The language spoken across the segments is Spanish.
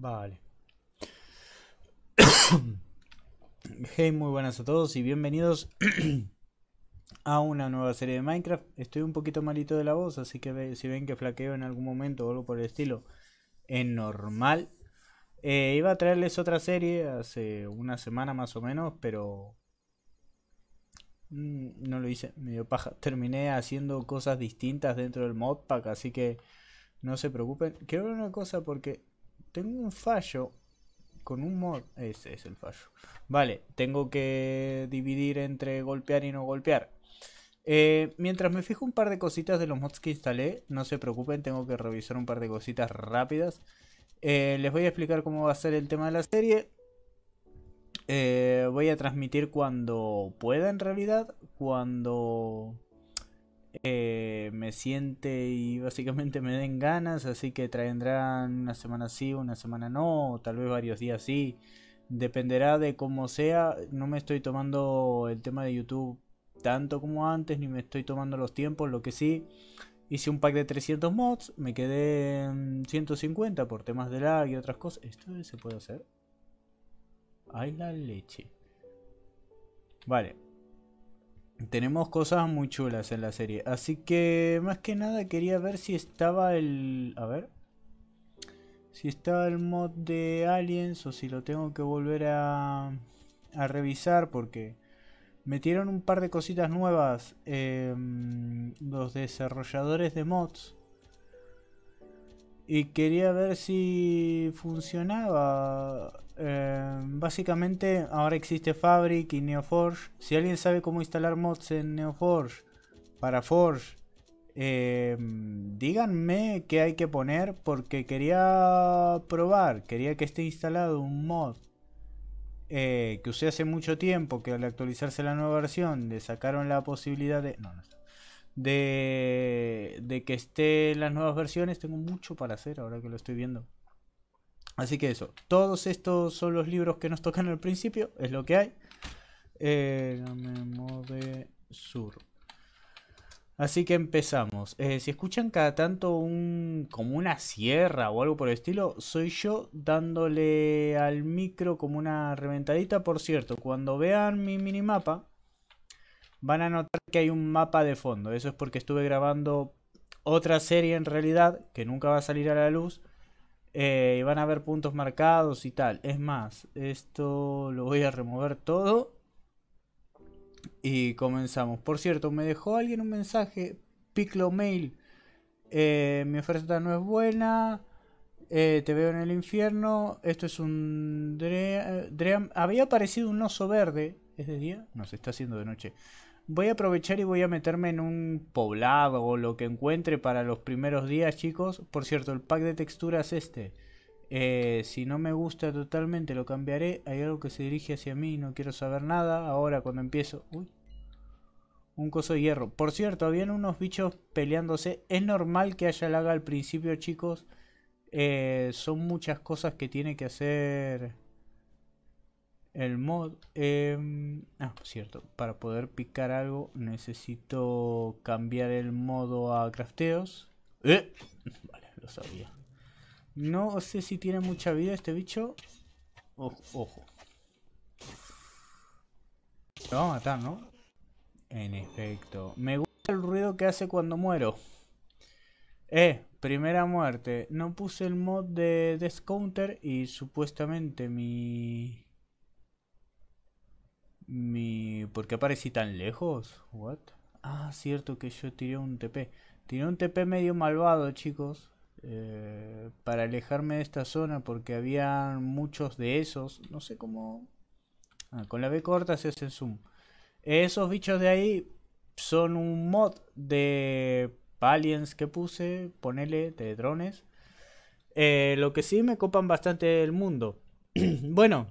Vale. hey, muy buenas a todos y bienvenidos a una nueva serie de Minecraft. Estoy un poquito malito de la voz, así que si ven que flaqueo en algún momento o algo por el estilo, es normal. Eh, iba a traerles otra serie hace una semana más o menos, pero mm, no lo hice, medio paja. Terminé haciendo cosas distintas dentro del modpack, así que no se preocupen. Quiero ver una cosa porque tengo un fallo con un mod. Ese es el fallo. Vale, tengo que dividir entre golpear y no golpear. Eh, mientras me fijo un par de cositas de los mods que instalé, no se preocupen, tengo que revisar un par de cositas rápidas. Eh, les voy a explicar cómo va a ser el tema de la serie. Eh, voy a transmitir cuando pueda en realidad, cuando eh, me siente y básicamente me den ganas, así que traendrán una semana sí, una semana no, tal vez varios días sí. Dependerá de cómo sea, no me estoy tomando el tema de YouTube tanto como antes, ni me estoy tomando los tiempos, lo que sí. Hice un pack de 300 mods, me quedé en 150 por temas de lag y otras cosas. ¿Esto se puede hacer? Hay la leche. Vale, tenemos cosas muy chulas en la serie. Así que más que nada quería ver si estaba el... A ver. Si estaba el mod de Aliens o si lo tengo que volver a, revisar porque metieron un par de cositas nuevas em, los desarrolladores de mods y quería ver si funcionaba. Eh, básicamente ahora existe Fabric y NeoForge. Si alguien sabe cómo instalar mods en NeoForge para Forge, eh, díganme qué hay que poner porque quería probar, quería que esté instalado un mod eh, que usé hace mucho tiempo, que al actualizarse la nueva versión le sacaron la posibilidad de... No, de, que esté las nuevas versiones. Tengo mucho para hacer ahora que lo estoy viendo. Así que eso, todos estos son los libros que nos tocan al principio, es lo que hay. Eh, sur. Así que empezamos. Eh, si escuchan cada tanto un como una sierra o algo por el estilo, soy yo dándole al micro como una reventadita. Por cierto, cuando vean mi minimapa, van a notar que hay un mapa de fondo. Eso es porque estuve grabando otra serie en realidad, que nunca va a salir a la luz. Eh, y van a ver puntos marcados y tal. Es más, esto lo voy a remover todo. Y comenzamos. Por cierto, me dejó alguien un mensaje. Piclo Mail. Eh, mi oferta no es buena. Eh, te veo en el infierno. Esto es un... Dream... Había aparecido un oso verde. ¿Es de día? No, se está haciendo de noche. Voy a aprovechar y voy a meterme en un poblado o lo que encuentre para los primeros días, chicos. Por cierto, el pack de texturas es este. Eh, si no me gusta totalmente lo cambiaré. Hay algo que se dirige hacia mí y no quiero saber nada. Ahora cuando empiezo... Uy. Un coso de hierro. Por cierto, habían unos bichos peleándose. Es normal que haya lag al principio, chicos. Eh, son muchas cosas que tiene que hacer el mod... Eh, ah, cierto. Para poder picar algo necesito cambiar el modo a crafteos. Eh, vale, lo sabía. No sé si tiene mucha vida este bicho. Ojo. Oh, ojo. Lo va a matar, ¿no? En efecto. Me gusta el ruido que hace cuando muero. Eh, primera muerte. No puse el mod de Death y supuestamente mi... Mi... ¿Por qué aparecí tan lejos? What? Ah, cierto que yo tiré un TP. Tiré un TP medio malvado, chicos. Eh, para alejarme de esta zona porque había muchos de esos. No sé cómo... Ah, con la B corta se hace zoom. Esos bichos de ahí son un mod de aliens que puse, ponele, de drones. Eh, lo que sí me copan bastante el mundo. bueno,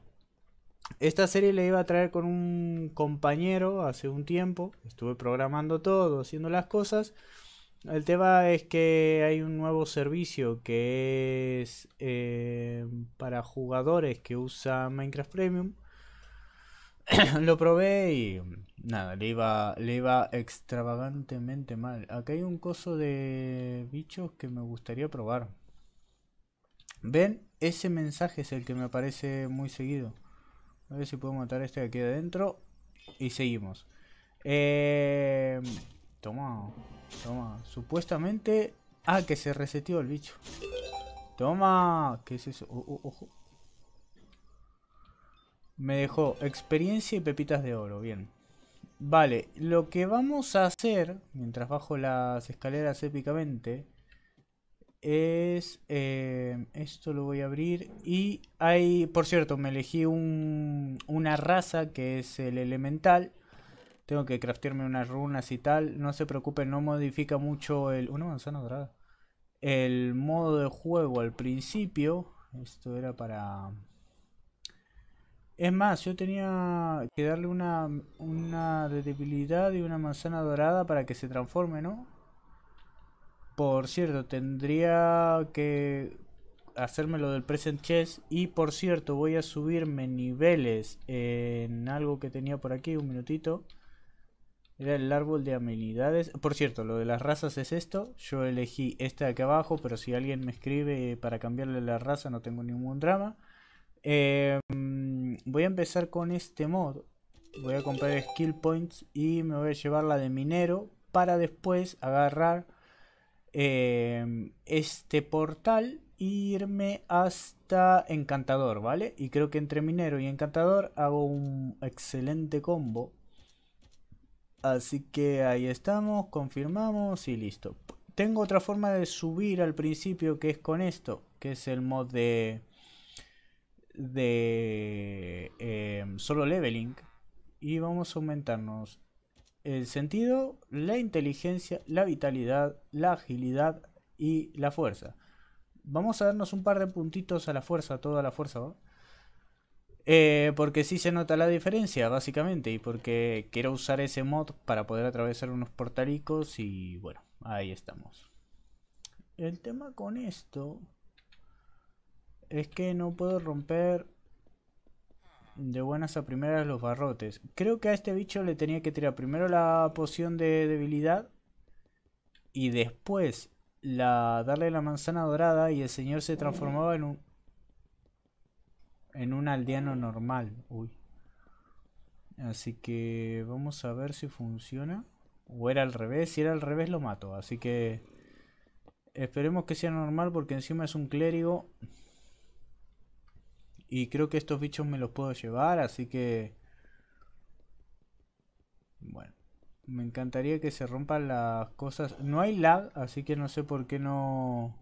esta serie la iba a traer con un compañero hace un tiempo. Estuve programando todo, haciendo las cosas. El tema es que hay un nuevo servicio que es eh, para jugadores que usan Minecraft Premium. Lo probé y nada, le iba, le extravagantemente mal. Acá hay un coso de bichos que me gustaría probar. ¿Ven? Ese mensaje es el que me aparece muy seguido. A ver si puedo matar este que queda adentro. Y seguimos. Eh, toma, toma. Supuestamente... Ah, que se reseteó el bicho. Toma. ¿Qué es eso? Oh, oh, ojo. Me dejó experiencia y pepitas de oro. Bien. Vale, lo que vamos a hacer, mientras bajo las escaleras épicamente, es eh, esto lo voy a abrir y hay por cierto me elegí un, una raza que es el elemental tengo que craftearme unas runas y tal no se preocupen no modifica mucho el una manzana dorada el modo de juego al principio esto era para es más yo tenía que darle una una de debilidad y una manzana dorada para que se transforme no por cierto, tendría que hacerme lo del present chess. Y por cierto, voy a subirme niveles en algo que tenía por aquí, un minutito. Era el árbol de amenidades. Por cierto, lo de las razas es esto. Yo elegí esta de aquí abajo, pero si alguien me escribe para cambiarle la raza no tengo ningún drama. Em, voy a empezar con este mod. Voy a comprar skill points y me voy a llevar la de minero para después agarrar Em, este portal irme hasta Encantador, ¿vale? Y creo que entre Minero y Encantador hago un excelente combo. Así que ahí estamos, confirmamos y listo. Tengo otra forma de subir al principio que es con esto, que es el mod de, de em, solo leveling. Y vamos a aumentarnos el sentido, la inteligencia, la vitalidad, la agilidad y la fuerza. Vamos a darnos un par de puntitos a la fuerza, toda la fuerza, eh, porque sí se nota la diferencia, básicamente, y porque quiero usar ese mod para poder atravesar unos portalicos y bueno, ahí estamos. El tema con esto es que no puedo romper de buenas a primeras los barrotes. Creo que a este bicho le tenía que tirar primero la poción de debilidad. Y después la, darle la manzana dorada y el señor se transformaba en un... En un aldeano normal. Uy. Así que vamos a ver si funciona. O era al revés. Si era al revés lo mato. Así que... Esperemos que sea normal porque encima es un clérigo. Y creo que estos bichos me los puedo llevar, así que... Bueno, me encantaría que se rompan las cosas. No hay lag, así que no sé por qué no...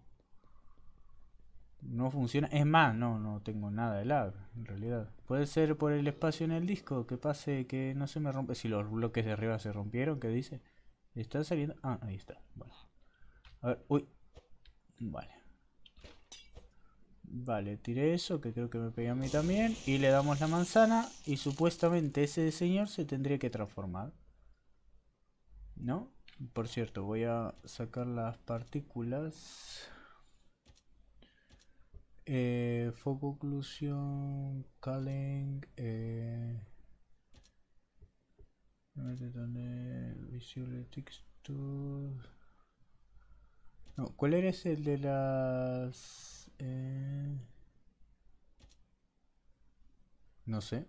No funciona. Es más, no, no tengo nada de lag, en realidad. Puede ser por el espacio en el disco, que pase, que no se me rompe. Si los bloques de arriba se rompieron, ¿qué dice? Está saliendo... Ah, ahí está. Bueno. A ver, uy. Vale. Vale, tiré eso, que creo que me pegué a mí también. Y le damos la manzana. Y supuestamente ese señor se tendría que transformar. ¿No? Por cierto, voy a sacar las partículas. Eh, foco oclusión, Calling. eh, visible texture. No, ¿cuál eres el de las eh, no sé.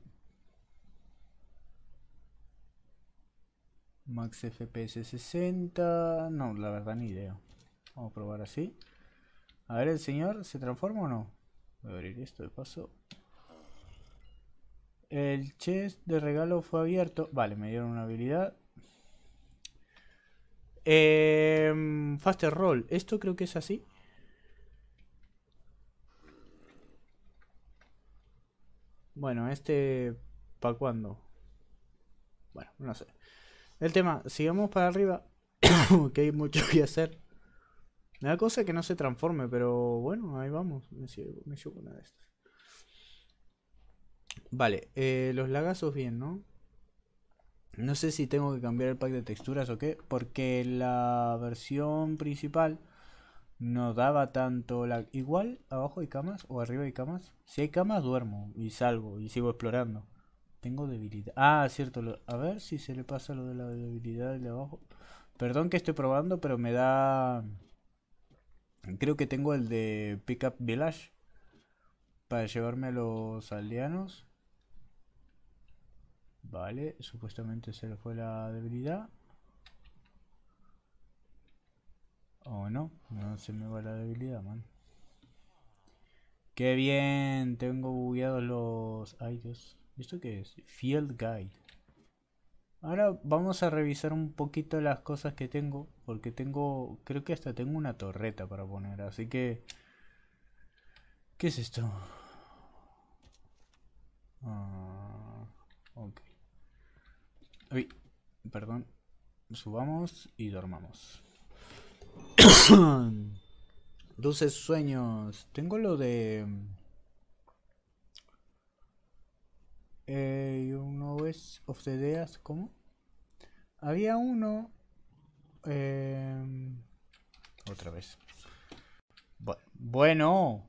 Max FPS 60. No, la verdad ni idea. Vamos a probar así. A ver, el señor, ¿se transforma o no? Voy a abrir esto de paso. El chest de regalo fue abierto. Vale, me dieron una habilidad. Em, faster Roll. Esto creo que es así. Bueno, este... ¿Para cuándo? Bueno, no sé. El tema, sigamos para arriba, que hay mucho que hacer. La cosa es que no se transforme, pero bueno, ahí vamos. Me llevo, una de estas. Vale, eh, los lagazos bien, ¿no? No sé si tengo que cambiar el pack de texturas o qué, porque la versión principal no daba tanto la... Igual, abajo hay camas o arriba hay camas. Si hay camas, duermo y salgo y sigo explorando. Tengo debilidad. Ah, cierto. A ver si se le pasa lo de la debilidad de abajo. Perdón que estoy probando, pero me da... Creo que tengo el de Pickup Village. Para llevarme a los aldeanos. Vale, supuestamente se le fue la debilidad. Oh, no, no se me va la debilidad, man. Qué bien, tengo bugueados los... Ay, Dios. ¿Esto qué es? Field Guide. Ahora vamos a revisar un poquito las cosas que tengo. Porque tengo... Creo que hasta tengo una torreta para poner. Así que... ¿Qué es esto? Ah, ok. Uy, perdón. Subamos y dormamos. Dulces sueños. Tengo lo de. Eh, you es of the Deas. ¿Cómo? Había uno. Em, otra vez. Bueno.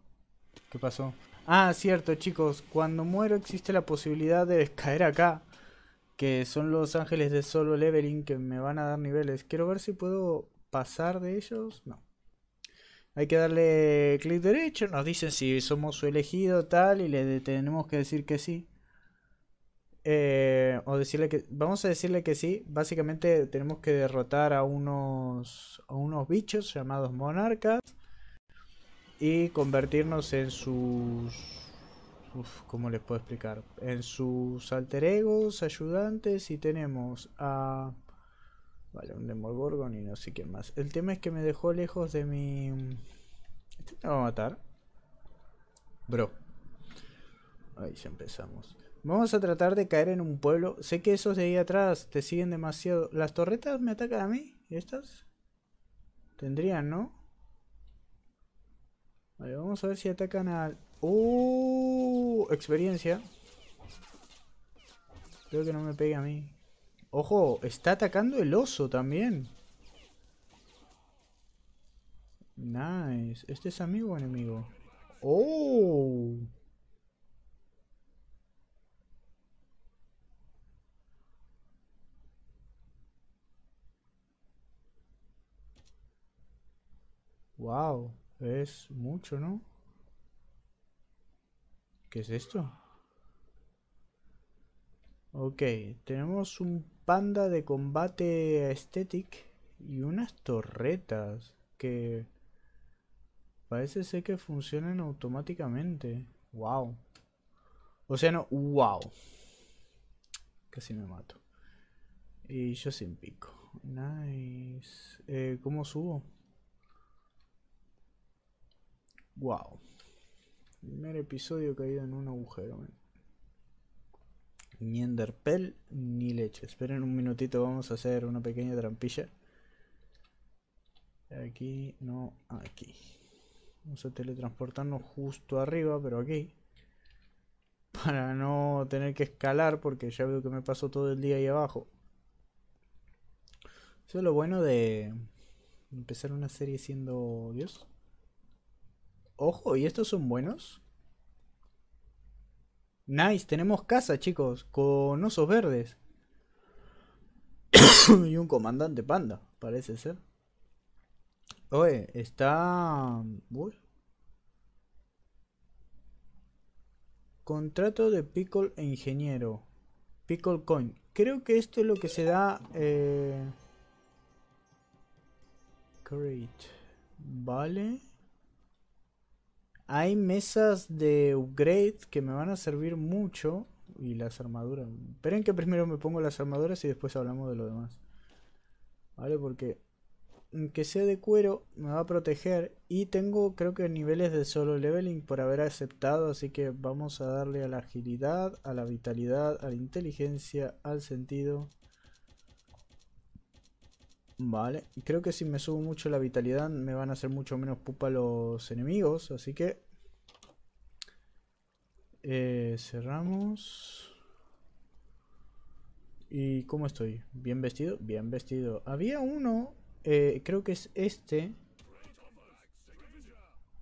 ¿Qué pasó? Ah, cierto, chicos. Cuando muero existe la posibilidad de caer acá. Que son los ángeles de solo leveling que me van a dar niveles. Quiero ver si puedo pasar de ellos, no. Hay que darle clic derecho, nos dicen si somos su elegido tal y le tenemos que decir que sí. Eh, o decirle que vamos a decirle que sí básicamente tenemos que derrotar a unos a unos bichos llamados monarcas y convertirnos en sus uf, cómo les puedo explicar en sus alter egos ayudantes y tenemos a Vale, un Demogorgon y no sé qué más. El tema es que me dejó lejos de mi... ¿Este me va a matar? Bro. Ahí ya empezamos. Vamos a tratar de caer en un pueblo. Sé que esos de ahí atrás te siguen demasiado. ¿Las torretas me atacan a mí? ¿Estas? Tendrían, ¿no? Vale, vamos a ver si atacan al... ¡Uh! Experiencia. Creo que no me pega a mí. Ojo, está atacando el oso también. Nice. ¿Este es amigo o enemigo? ¡Oh! Wow, es mucho, ¿no? ¿Qué es esto? Ok, tenemos un panda de combate aesthetic y unas torretas que parece ser que funcionan automáticamente. Wow. O sea, no, wow. Casi me mato. Y yo sin pico. Nice. Eh, ¿Cómo subo? Wow. Primer episodio caído en un agujero ni enderpel ni leche. Esperen un minutito, vamos a hacer una pequeña trampilla. Aquí, no, aquí. Vamos a teletransportarnos justo arriba, pero aquí. Para no tener que escalar, porque ya veo que me paso todo el día ahí abajo. Eso es lo bueno de empezar una serie siendo Dios. Ojo, ¿y estos son buenos? Nice, tenemos casa, chicos, con osos verdes. y un comandante panda, parece ser. Oye, está... Contrato de Pickle e Ingeniero. Pickle Coin. Creo que esto es lo que se da... Eh... Great. Vale. Hay mesas de upgrade que me van a servir mucho. Y las armaduras. Esperen que primero me pongo las armaduras y después hablamos de lo demás. ¿Vale? Porque que sea de cuero me va a proteger y tengo creo que niveles de solo leveling por haber aceptado así que vamos a darle a la agilidad, a la vitalidad, a la inteligencia, al sentido Vale, y creo que si me subo mucho la vitalidad me van a hacer mucho menos pupa los enemigos, así que... Eh, cerramos. ¿Y cómo estoy? ¿Bien vestido? Bien vestido. Había uno, eh, creo que es este,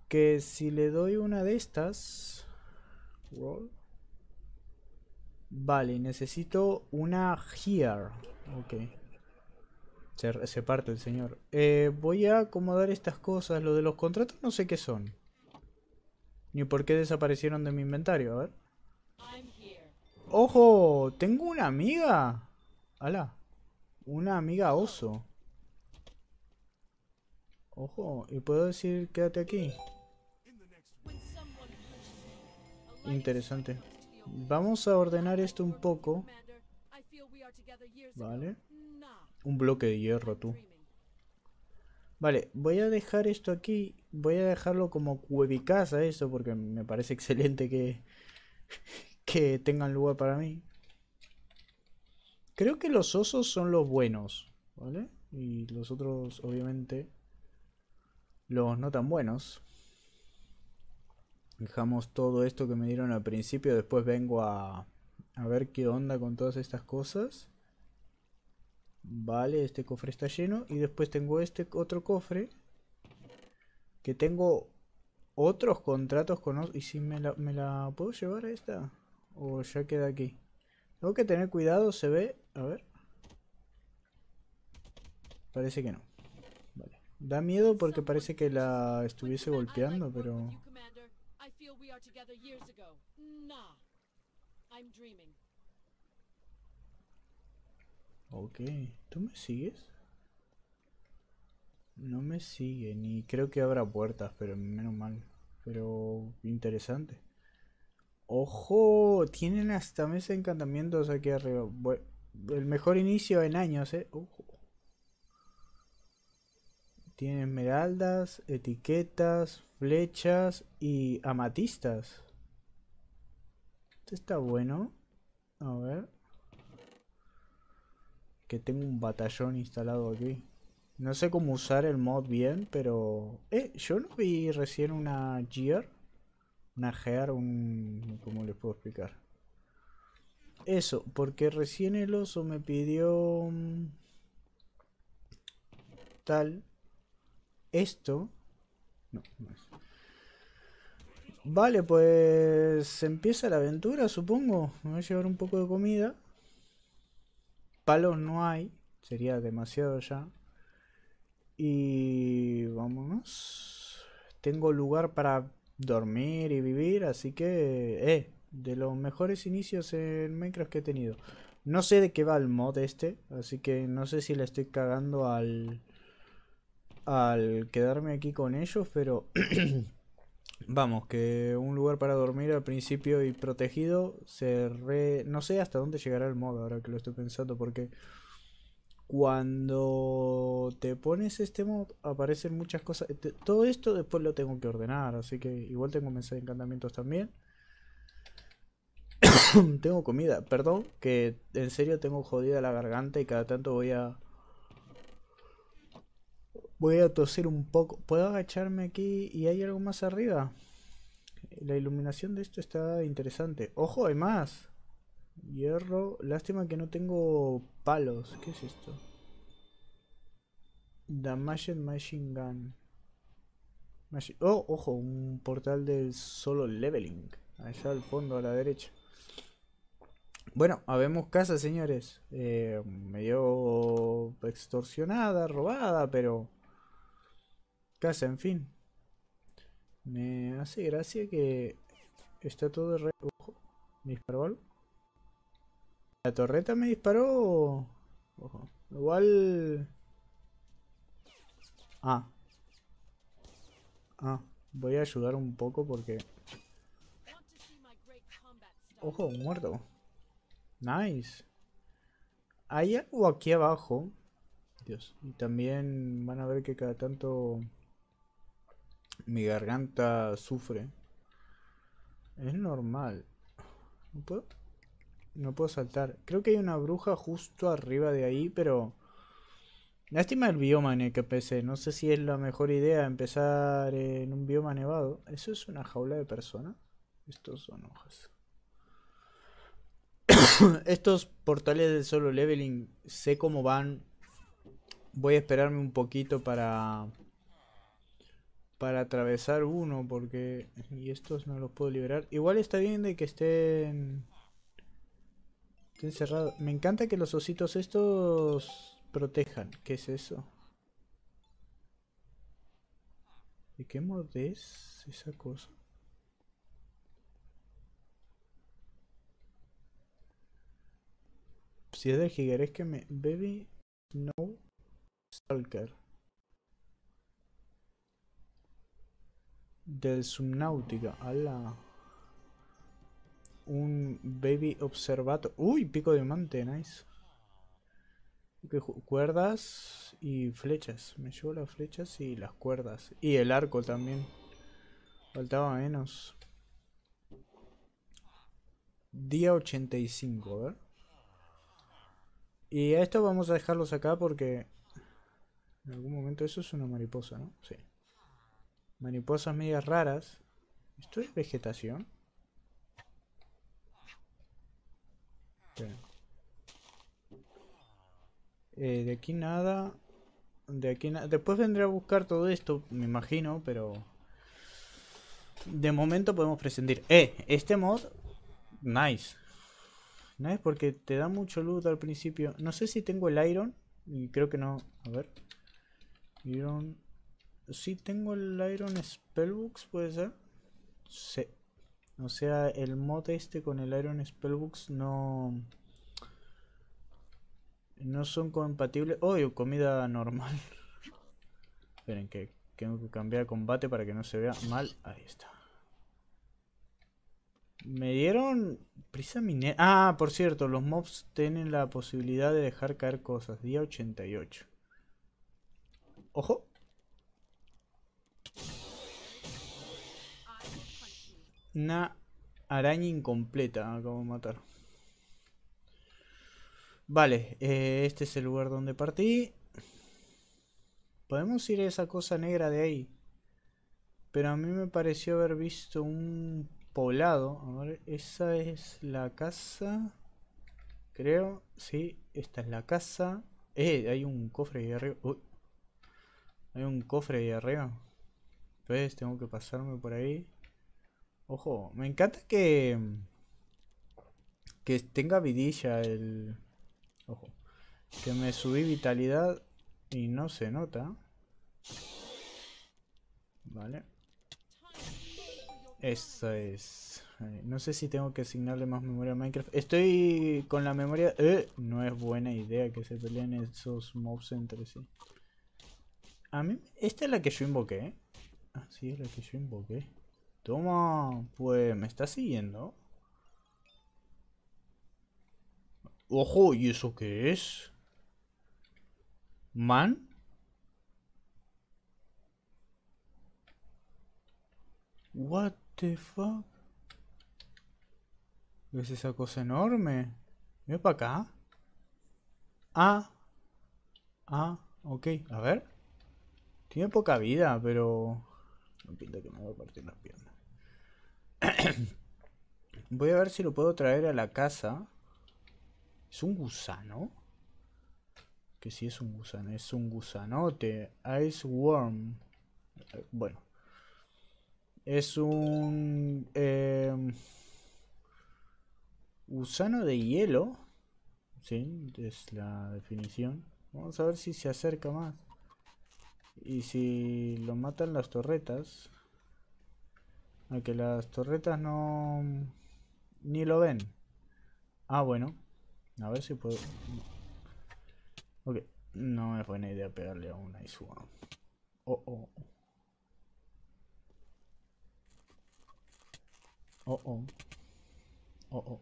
que si le doy una de estas... Vale, necesito una here. Ok. Se, parte el señor. Eh, voy a acomodar estas cosas. Lo de los contratos no sé qué son. Ni por qué desaparecieron de mi inventario. A ver. ¡Ojo! Tengo una amiga. ¡Hala! Una amiga oso. Ojo, y puedo decir quédate aquí. Interesante. Vamos a ordenar esto un poco. Vale. Un bloque de hierro, tú. Vale, voy a dejar esto aquí. Voy a dejarlo como A eso, porque me parece excelente que, que tengan lugar para mí. Creo que los osos son los buenos, ¿vale? Y los otros, obviamente, los no tan buenos. Dejamos todo esto que me dieron al principio. Después vengo a, a ver qué onda con todas estas cosas. Vale, este cofre está lleno. Y después tengo este otro cofre. Que tengo otros contratos con... ¿Y si me la, me la puedo llevar a esta? ¿O ya queda aquí? Tengo que tener cuidado, se ve... A ver. Parece que no. Vale. Da miedo porque parece que la estuviese golpeando, pero... Ok, ¿tú me sigues? No me sigue, ni creo que abra puertas, pero menos mal. Pero interesante. ¡Ojo! Tienen hasta mesa de encantamientos aquí arriba. el mejor inicio en años, ¿eh? Ojo. Tienen esmeraldas, etiquetas, flechas y amatistas. Este está bueno. A ver que tengo un batallón instalado aquí. No sé cómo usar el mod bien, pero... Eh, yo no vi recién una gear. Una gear, un... ¿Cómo les puedo explicar? Eso, porque recién el oso me pidió... Mm, tal. Esto. No, no es. Vale, pues... Empieza la aventura, supongo. Me voy a llevar un poco de comida palos no hay, sería demasiado ya. Y vámonos. Tengo lugar para dormir y vivir, así que... Eh, de los mejores inicios en Minecraft que he tenido. No sé de qué va el mod este, así que no sé si le estoy cagando al... Al quedarme aquí con ellos, pero... Vamos, que un lugar para dormir al principio y protegido se No sé hasta dónde llegará el modo ahora que lo estoy pensando porque cuando te pones este mod aparecen muchas cosas. Todo esto después lo tengo que ordenar, así que igual tengo mensaje de encantamientos también. tengo comida, perdón, que en serio tengo jodida la garganta y cada tanto voy a Voy a toser un poco. ¿Puedo agacharme aquí y hay algo más arriba? La iluminación de esto está interesante. ¡Ojo, hay más! Hierro. Lástima que no tengo palos. ¿Qué es esto? Damaged Machine Gun. Oh, ojo, un portal del solo leveling. Allá al fondo, a la derecha. Bueno, habemos casa, señores. Eh, medio extorsionada, robada, pero Casa, en fin. Me hace gracia que está todo re... Ojo, ¿me disparó algo? ¿La torreta me disparó? Ojo, igual... Ah. Ah, voy a ayudar un poco porque... Ojo, muerto. Nice. Hay algo aquí abajo. Dios. Y también van a ver que cada tanto mi garganta sufre. Es normal. ¿No puedo? No puedo saltar. Creo que hay una bruja justo arriba de ahí, pero... Lástima el bioma en el que pese. No sé si es la mejor idea empezar en un bioma nevado. ¿Eso es una jaula de personas. Estos son hojas. Estos portales de solo leveling sé cómo van. Voy a esperarme un poquito para para atravesar uno porque y estos no los puedo liberar igual está bien de que estén estén cerrados me encanta que los ositos estos protejan qué es eso ¿Y qué mordes es esa cosa si es del Es que me baby no stalker del Subnautica. ¡Hala! Un Baby Observato. ¡Uy! Pico de diamante, nice. cuerdas y flechas. Me llevo las flechas y las cuerdas. Y el arco también. Faltaba menos. Día 85, a ver. Y a esto vamos a dejarlos acá porque... En algún momento eso es una mariposa, ¿no? Sí. Mariposas medias raras. ¿Esto es vegetación? Eh, de aquí nada. De aquí nada. Después vendré a buscar todo esto, me imagino, pero... De momento podemos prescindir. Eh, este mod... Nice. Nice porque te da mucho luz al principio. No sé si tengo el iron. y Creo que no. A ver. Iron... Si tengo el Iron Spellbooks, ¿puede ser? O sea, el mod este con el Iron Spellbooks no... No son compatibles... ¡Oh! Comida normal. Esperen, que tengo que cambiar combate para que no se vea mal. Ahí está. Me dieron prisa minera. Ah, por cierto, los mobs tienen la posibilidad de dejar caer cosas. Día 88. Ojo. Una araña incompleta acabo de matar. Vale, eh, este es el lugar donde partí. Podemos ir a esa cosa negra de ahí. Pero a mí me pareció haber visto un poblado. A ver, esa es la casa. Creo, sí, esta es la casa. Eh, hay un cofre ahí arriba. Hay un cofre ahí arriba. Pues tengo que pasarme por ahí. Ojo, me encanta que... Mm, que tenga vidilla el... Ojo. Que me subí vitalidad y no se nota. Vale. Eso es. Eh, no sé si tengo que asignarle más memoria a Minecraft. Estoy con la memoria... Eh, no es buena idea que se peleen esos mobs entre sí. A mí... Esta es la que yo invoqué. ¿eh? Ah, sí, es la que yo invoqué. Toma, pues me está siguiendo. Ojo, ¿y eso qué es? ¿Man? What the fuck? ¿Ves esa cosa enorme? Mira para acá? Ah. Ah, ok. A ver. Tiene poca vida, pero... No pinta que me voy a partir las piernas. Voy a ver si lo puedo traer a la casa. ¿Es un gusano? Que si sí es un gusano, es un gusanote. Ice Worm. Eh, bueno. Es un... Em, gusano de hielo. Sí, es la definición. Vamos a ver si se acerca más. Y si lo matan las torretas. A que las torretas no... Ni lo ven. Ah, bueno. A ver si puedo... Ok. No es buena idea pegarle a una y suba. Oh, oh. Oh, oh. Oh, oh.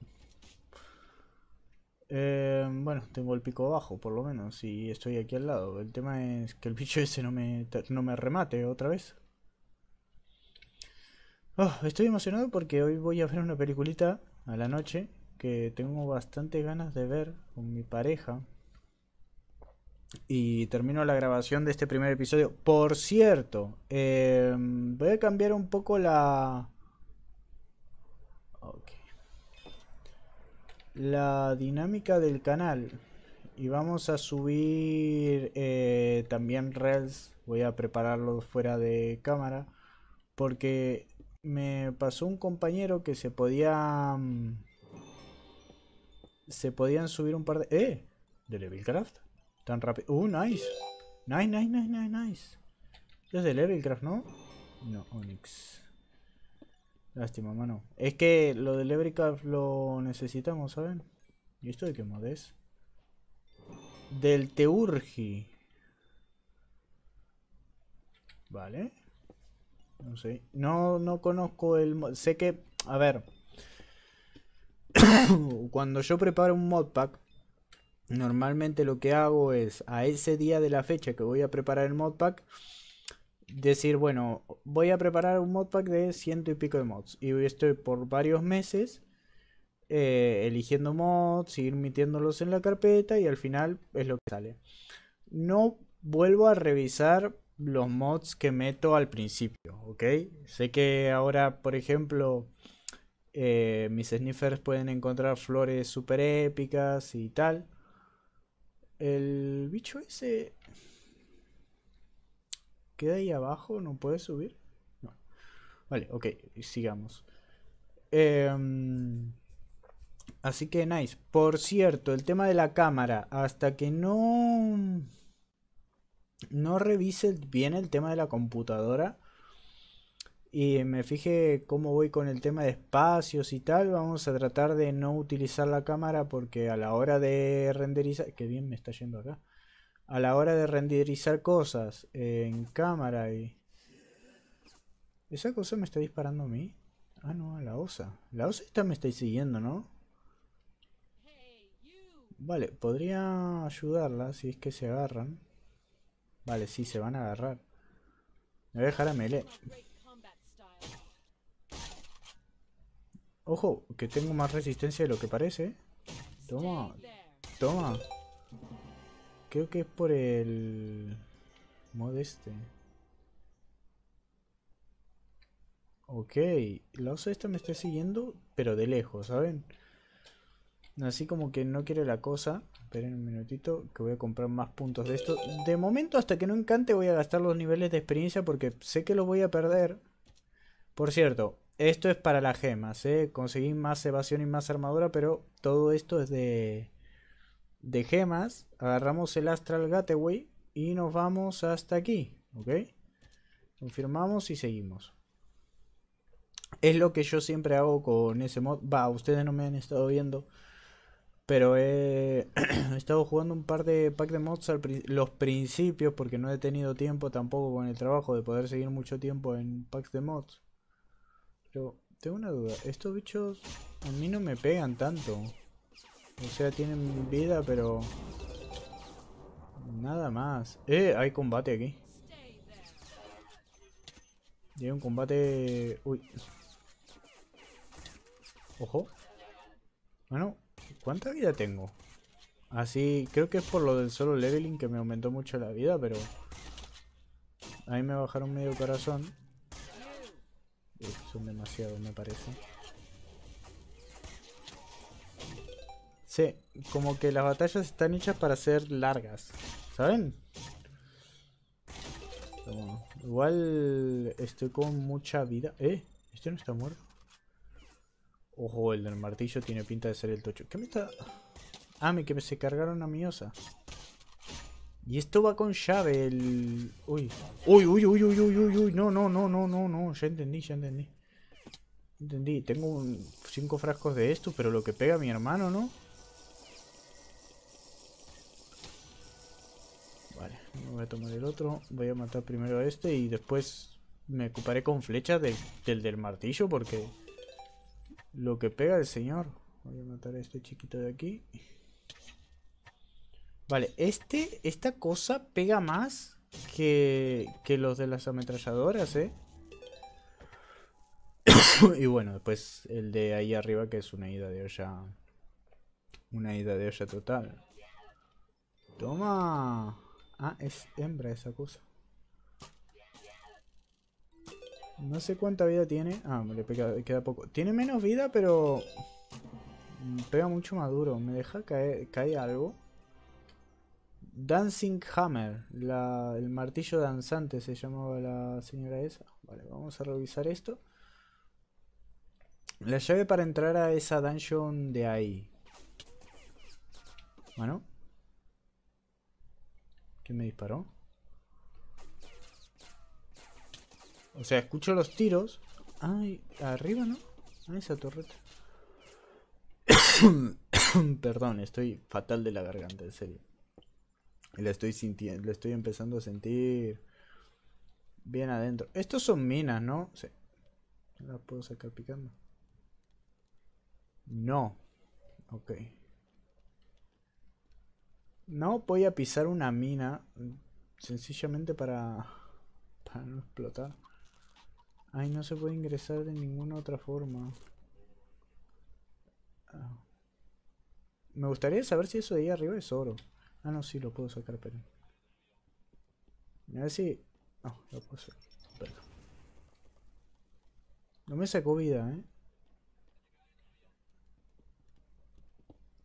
Eh, bueno, tengo el pico bajo, por lo menos, y estoy aquí al lado. El tema es que el bicho ese no me, no me remate otra vez. Oh, estoy emocionado porque hoy voy a ver una peliculita a la noche que tengo bastante ganas de ver con mi pareja. Y termino la grabación de este primer episodio. Por cierto, em, voy a cambiar un poco la... La dinámica del canal. Y vamos a subir eh, también reels. Voy a prepararlo fuera de cámara. Porque me pasó un compañero que se podía... Mm, se podían subir un par de... ¡Eh! De Levelcraft. Tan rápido. ¡Uh, nice! Nice, nice, nice, nice, nice. Es de Levelcraft, ¿no? No, Onyx. Lástima, mano. Es que lo de Levelcraft lo necesitamos, ¿saben? ¿Y esto de qué mod Del Teurgi. Vale. No No, conozco el. Sé que. A ver. cuando yo preparo un modpack. Normalmente lo que hago es a ese día de la fecha que voy a preparar el modpack, decir, bueno, voy a preparar un modpack de ciento y pico de mods. Y estoy por varios meses eh, eligiendo mods, ir metiéndolos en la carpeta y al final es lo que sale. No vuelvo a revisar los mods que meto al principio, ¿ok? Sé que ahora, por ejemplo, eh, mis sniffers pueden encontrar flores super épicas y tal. El bicho ese... ¿Queda ahí abajo? ¿No puede subir? Vale, ok, sigamos. Em, así que nice. Por cierto, el tema de la cámara, hasta que no no revise bien el tema de la computadora y me fije cómo voy con el tema de espacios y tal. Vamos a tratar de no utilizar la cámara porque a la hora de renderizar, que bien me está yendo acá, a la hora de renderizar cosas en cámara y... ¿Esa cosa me está disparando a mí? Ah, no, a la osa. La osa esta me está siguiendo, ¿no? Vale, podría ayudarla si es que se agarran. Vale, sí, se van a agarrar. Me voy a dejar a melee. Ojo, que tengo más resistencia de lo que parece. Eh. Toma, toma. Creo que es por el Modeste. Ok, la osa esta me está siguiendo, pero de lejos, ¿saben? Así como que no quiere la cosa. Esperen un minutito que voy a comprar más puntos de esto. De momento hasta que no encante voy a gastar los niveles de experiencia porque sé que los voy a perder. Por cierto, esto es para las gemas, ¿eh? Conseguí más evasión y más armadura, pero todo esto es de, de gemas. Agarramos el Astral Gateway y nos vamos hasta aquí, ¿ok? Confirmamos y seguimos. Es lo que yo siempre hago con ese mod. Va, ustedes no me han estado viendo pero he, estado jugando un par de packs de mods al los principios porque no he tenido tiempo tampoco con el trabajo de poder seguir mucho tiempo en packs de mods. Pero tengo una duda, estos bichos a mí no me pegan tanto. O sea, tienen vida, pero... Nada más. ¡Eh! Hay combate aquí. Y hay un combate... Uy. Ojo. Bueno, ah, ¿Cuánta vida tengo? Así, creo que es por lo del solo leveling que me aumentó mucho la vida, pero... Ahí me bajaron medio corazón. Eh, son demasiados, me parece. Sí, como que las batallas están hechas para ser largas, ¿saben? igual estoy con mucha vida. ¿Eh? ¿Este no está muerto? Ojo, el del martillo tiene pinta de ser el tocho. ¿Qué me está...? Ah, me que me se cargaron a mi osa. Y esto va con llave, el... Uy. Uy, uy, uy, uy, uy, uy, uy. No, no, no, no, no, no. Ya entendí, ya entendí. Entendí. Tengo cinco frascos de esto, pero lo que pega mi hermano, ¿no? Vale, voy a tomar el otro. Voy a matar primero a este y después me ocuparé con flecha del del martillo porque... Lo que pega el señor. Voy a matar a este chiquito de aquí. Vale, este, esta cosa pega más que, que los de las ametralladoras, ¿eh? y bueno, después el de ahí arriba que es una ida de olla. Una ida de olla total. Toma. Ah, es hembra esa cosa. No sé cuánta vida tiene. Ah, le pega, queda poco. Tiene menos vida, pero... Pega mucho más duro. Me deja caer, caer algo. Dancing Hammer. el martillo danzante se llamaba la señora esa. Vale, vamos a revisar esto. La llave para entrar a esa dungeon de ahí. Bueno. ¿Quién me disparó? O sea, escucho los tiros. Ay, arriba, ¿no? En ah, esa torreta. Perdón, estoy fatal de la garganta, en serio. la estoy sintiendo, la estoy empezando a sentir bien adentro. Estos son minas, ¿no? Sí. ¿La puedo sacar picando? No. Ok. No voy a pisar una mina sencillamente para, para no explotar. Ay, no se puede ingresar de ninguna otra forma. Ah. Me gustaría saber si eso de ahí arriba es oro. Ah, no, sí, lo puedo sacar, pero... A ver si... No, lo puedo sacar. Perdón. No me sacó vida, ¿eh?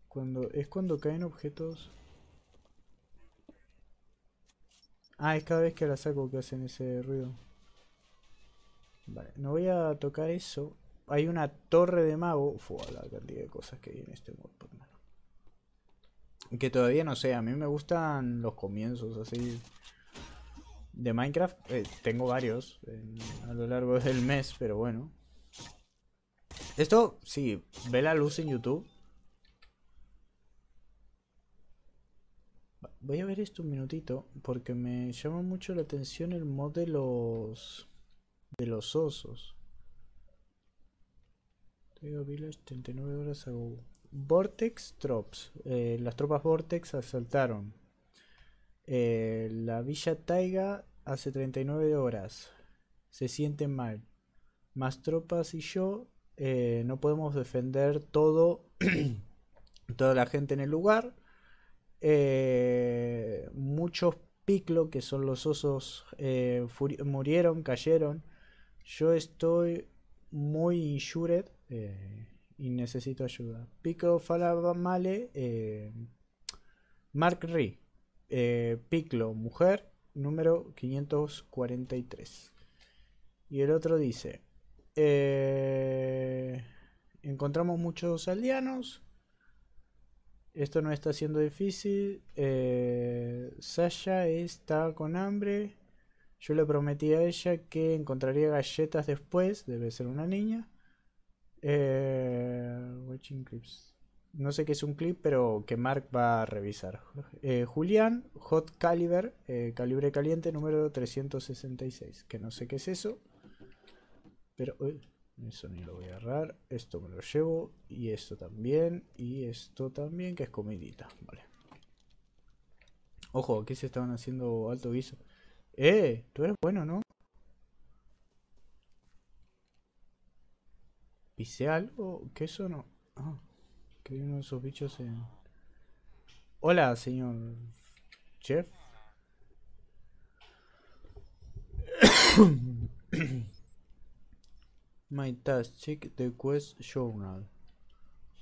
Cuando... Es cuando caen objetos... Ah, es cada vez que la saco que hacen ese ruido no voy a tocar eso. Hay una torre de mago. Fua, la cantidad de cosas que hay en este mod, por Que todavía no sé, a mí me gustan los comienzos así. De Minecraft eh, tengo varios a lo largo del mes, pero bueno. Esto, sí, ve la luz en YouTube. Voy a ver esto un minutito porque me llama mucho la atención el mod de los de los osos. Village, 39 horas Vortex Trops. Eh, las tropas Vortex asaltaron. Eh, la Villa Taiga hace 39 horas. Se sienten mal. Más tropas y yo eh, no podemos defender todo. toda la gente en el lugar. muchos Piclo, que son los osos, murieron, cayeron. Yo estoy muy insured eh, y necesito ayuda. Pico falaba Male. Eh, Mark Ri. Eh, Piclo, mujer, número 543. Y el otro dice, encontramos muchos aldeanos. Esto no está siendo difícil. Sasha está con hambre. Yo le prometí a ella que encontraría galletas después. Debe ser una niña. Eh, watching clips. No sé qué es un clip, pero que Mark va a revisar. Eh, Julián, Hot Caliber, eh, calibre caliente número 366. Que no sé qué es eso. Pero eso ni lo voy a agarrar. Esto me lo llevo. Y esto también. Y esto también, que es comidita. Vale. Ojo, aquí se estaban haciendo alto guiso. Eh, tú eres bueno, ¿no? ¿Pisé algo? que eso no? Ah, que hay uno de esos bichos en... Hola, señor... Chef. My task, check the quest journal.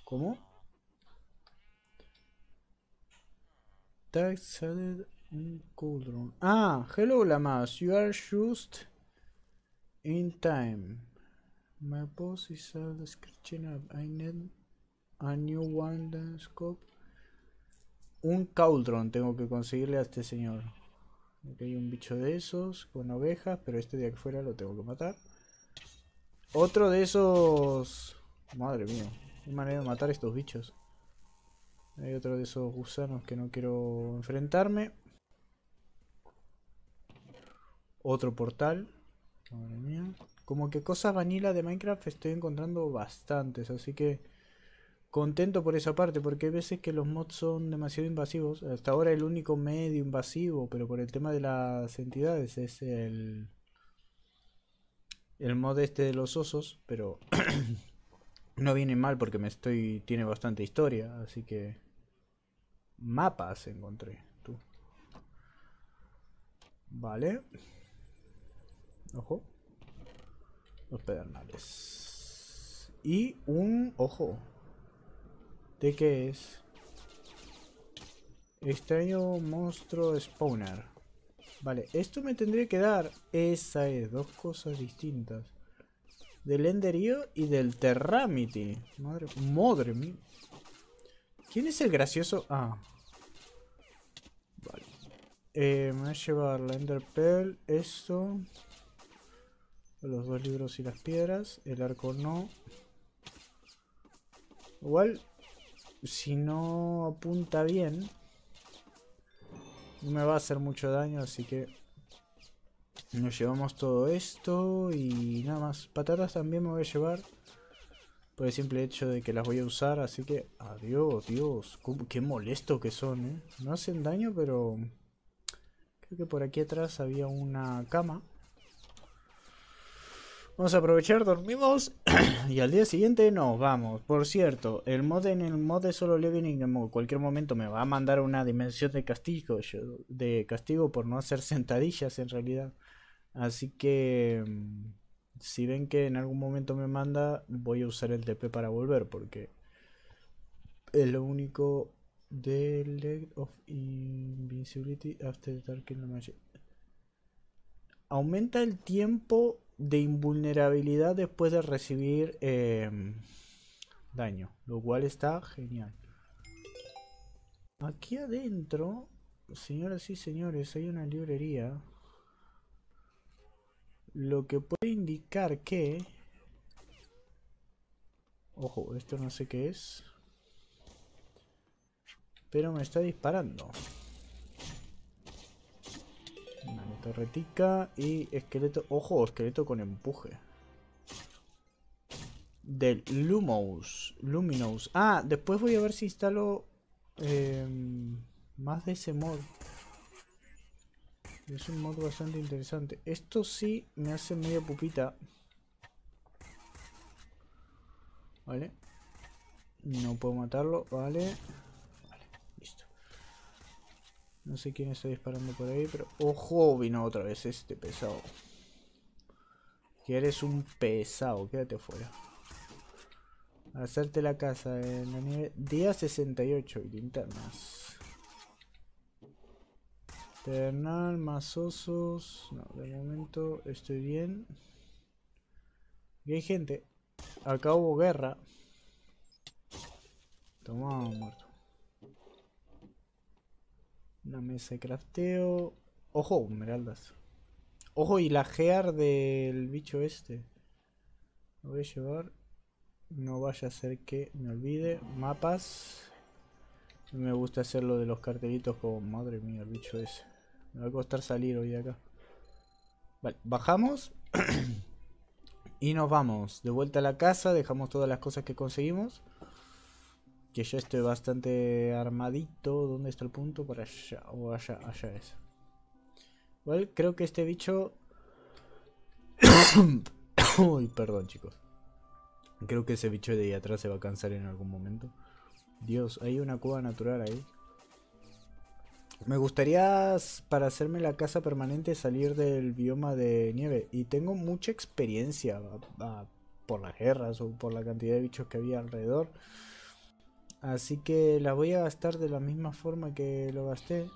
¿Cómo? Task added un cauldron. Ah, hello Lamas, you are just in time. My boss is all scratching up. I need a new one scope. Un cauldron tengo que conseguirle a este señor. Aquí hay un bicho de esos con ovejas, pero este de aquí fuera lo tengo que matar. Otro de esos... Madre mía, hay manera de matar estos bichos. Hay otro de esos gusanos que no quiero enfrentarme. Otro portal. Como que cosas vanilla de Minecraft estoy encontrando bastantes, así que contento por esa parte, porque hay veces que los mods son demasiado invasivos. Hasta ahora el único medio invasivo, pero por el tema de las entidades, es el, el mod este de los osos, pero no viene mal porque me estoy tiene bastante historia, así que mapas encontré, tú. Vale. Ojo. Los pedernales. Y un ojo. ¿De qué es? Extraño monstruo spawner. Vale, esto me tendría que dar. Esa es, dos cosas distintas. Del Enderío y del Terramity. Madre, madre mía. ¿Quién es el gracioso? Ah. Vale. Eh, me voy a llevar la Ender esto. Los dos libros y las piedras. El arco no. Igual, si no apunta bien, no me va a hacer mucho daño, así que nos llevamos todo esto y nada más. Patatas también me voy a llevar por el simple hecho de que las voy a usar, así que adiós, Dios. Qué molesto que son, ¿eh? No hacen daño, pero creo que por aquí atrás había una cama. Vamos a aprovechar, dormimos y al día siguiente nos vamos. Por cierto, el mod en el mod de solo living en cualquier momento me va a mandar una dimensión de castigo, de castigo por no hacer sentadillas en realidad. Así que mm, si ven que en algún momento me manda, voy a usar el TP para volver porque es lo único De leg of invincibility after dark in the magic. Aumenta el tiempo de invulnerabilidad después de recibir em, daño, lo cual está genial. Aquí adentro, señoras y señores, hay una librería. Lo que puede indicar que... Ojo, esto no sé qué es. Pero me está disparando retica y esqueleto. Ojo, esqueleto con empuje. Del Lumos. Luminous. Ah, después voy a ver si instalo em, más de ese mod. Es un mod bastante interesante. Esto sí me hace media pupita. Vale. No puedo matarlo, vale. No sé quién está disparando por ahí, pero... ¡Ojo! Vino otra vez este pesado. Que eres un pesado, quédate fuera. Hacerte la casa en la nieve. Día 68 y linternas. Ternal, más osos. No, de momento estoy bien. Y hay gente. Acá hubo guerra. Toma, muerto. Una mesa de crafteo. Ojo, esmeraldas. Ojo, y la gear del bicho este. Lo voy a llevar. No vaya a ser que me olvide. Mapas. Me gusta hacer lo de los cartelitos con... Madre mía, el bicho ese. Me va a costar salir hoy de acá. Vale, bajamos. y nos vamos. De vuelta a la casa. Dejamos todas las cosas que conseguimos. Que ya estoy bastante armadito. ¿Dónde está el punto? Para allá. O allá, allá es. Bueno, creo que este bicho... Uy, perdón, chicos. Creo que ese bicho de ahí atrás se va a cansar en algún momento. Dios, hay una cueva natural ahí. Me gustaría, para hacerme la casa permanente, salir del bioma de nieve. Y tengo mucha experiencia por las guerras o por la cantidad de bichos que había alrededor. Así que la voy a gastar de la misma forma que lo gasté.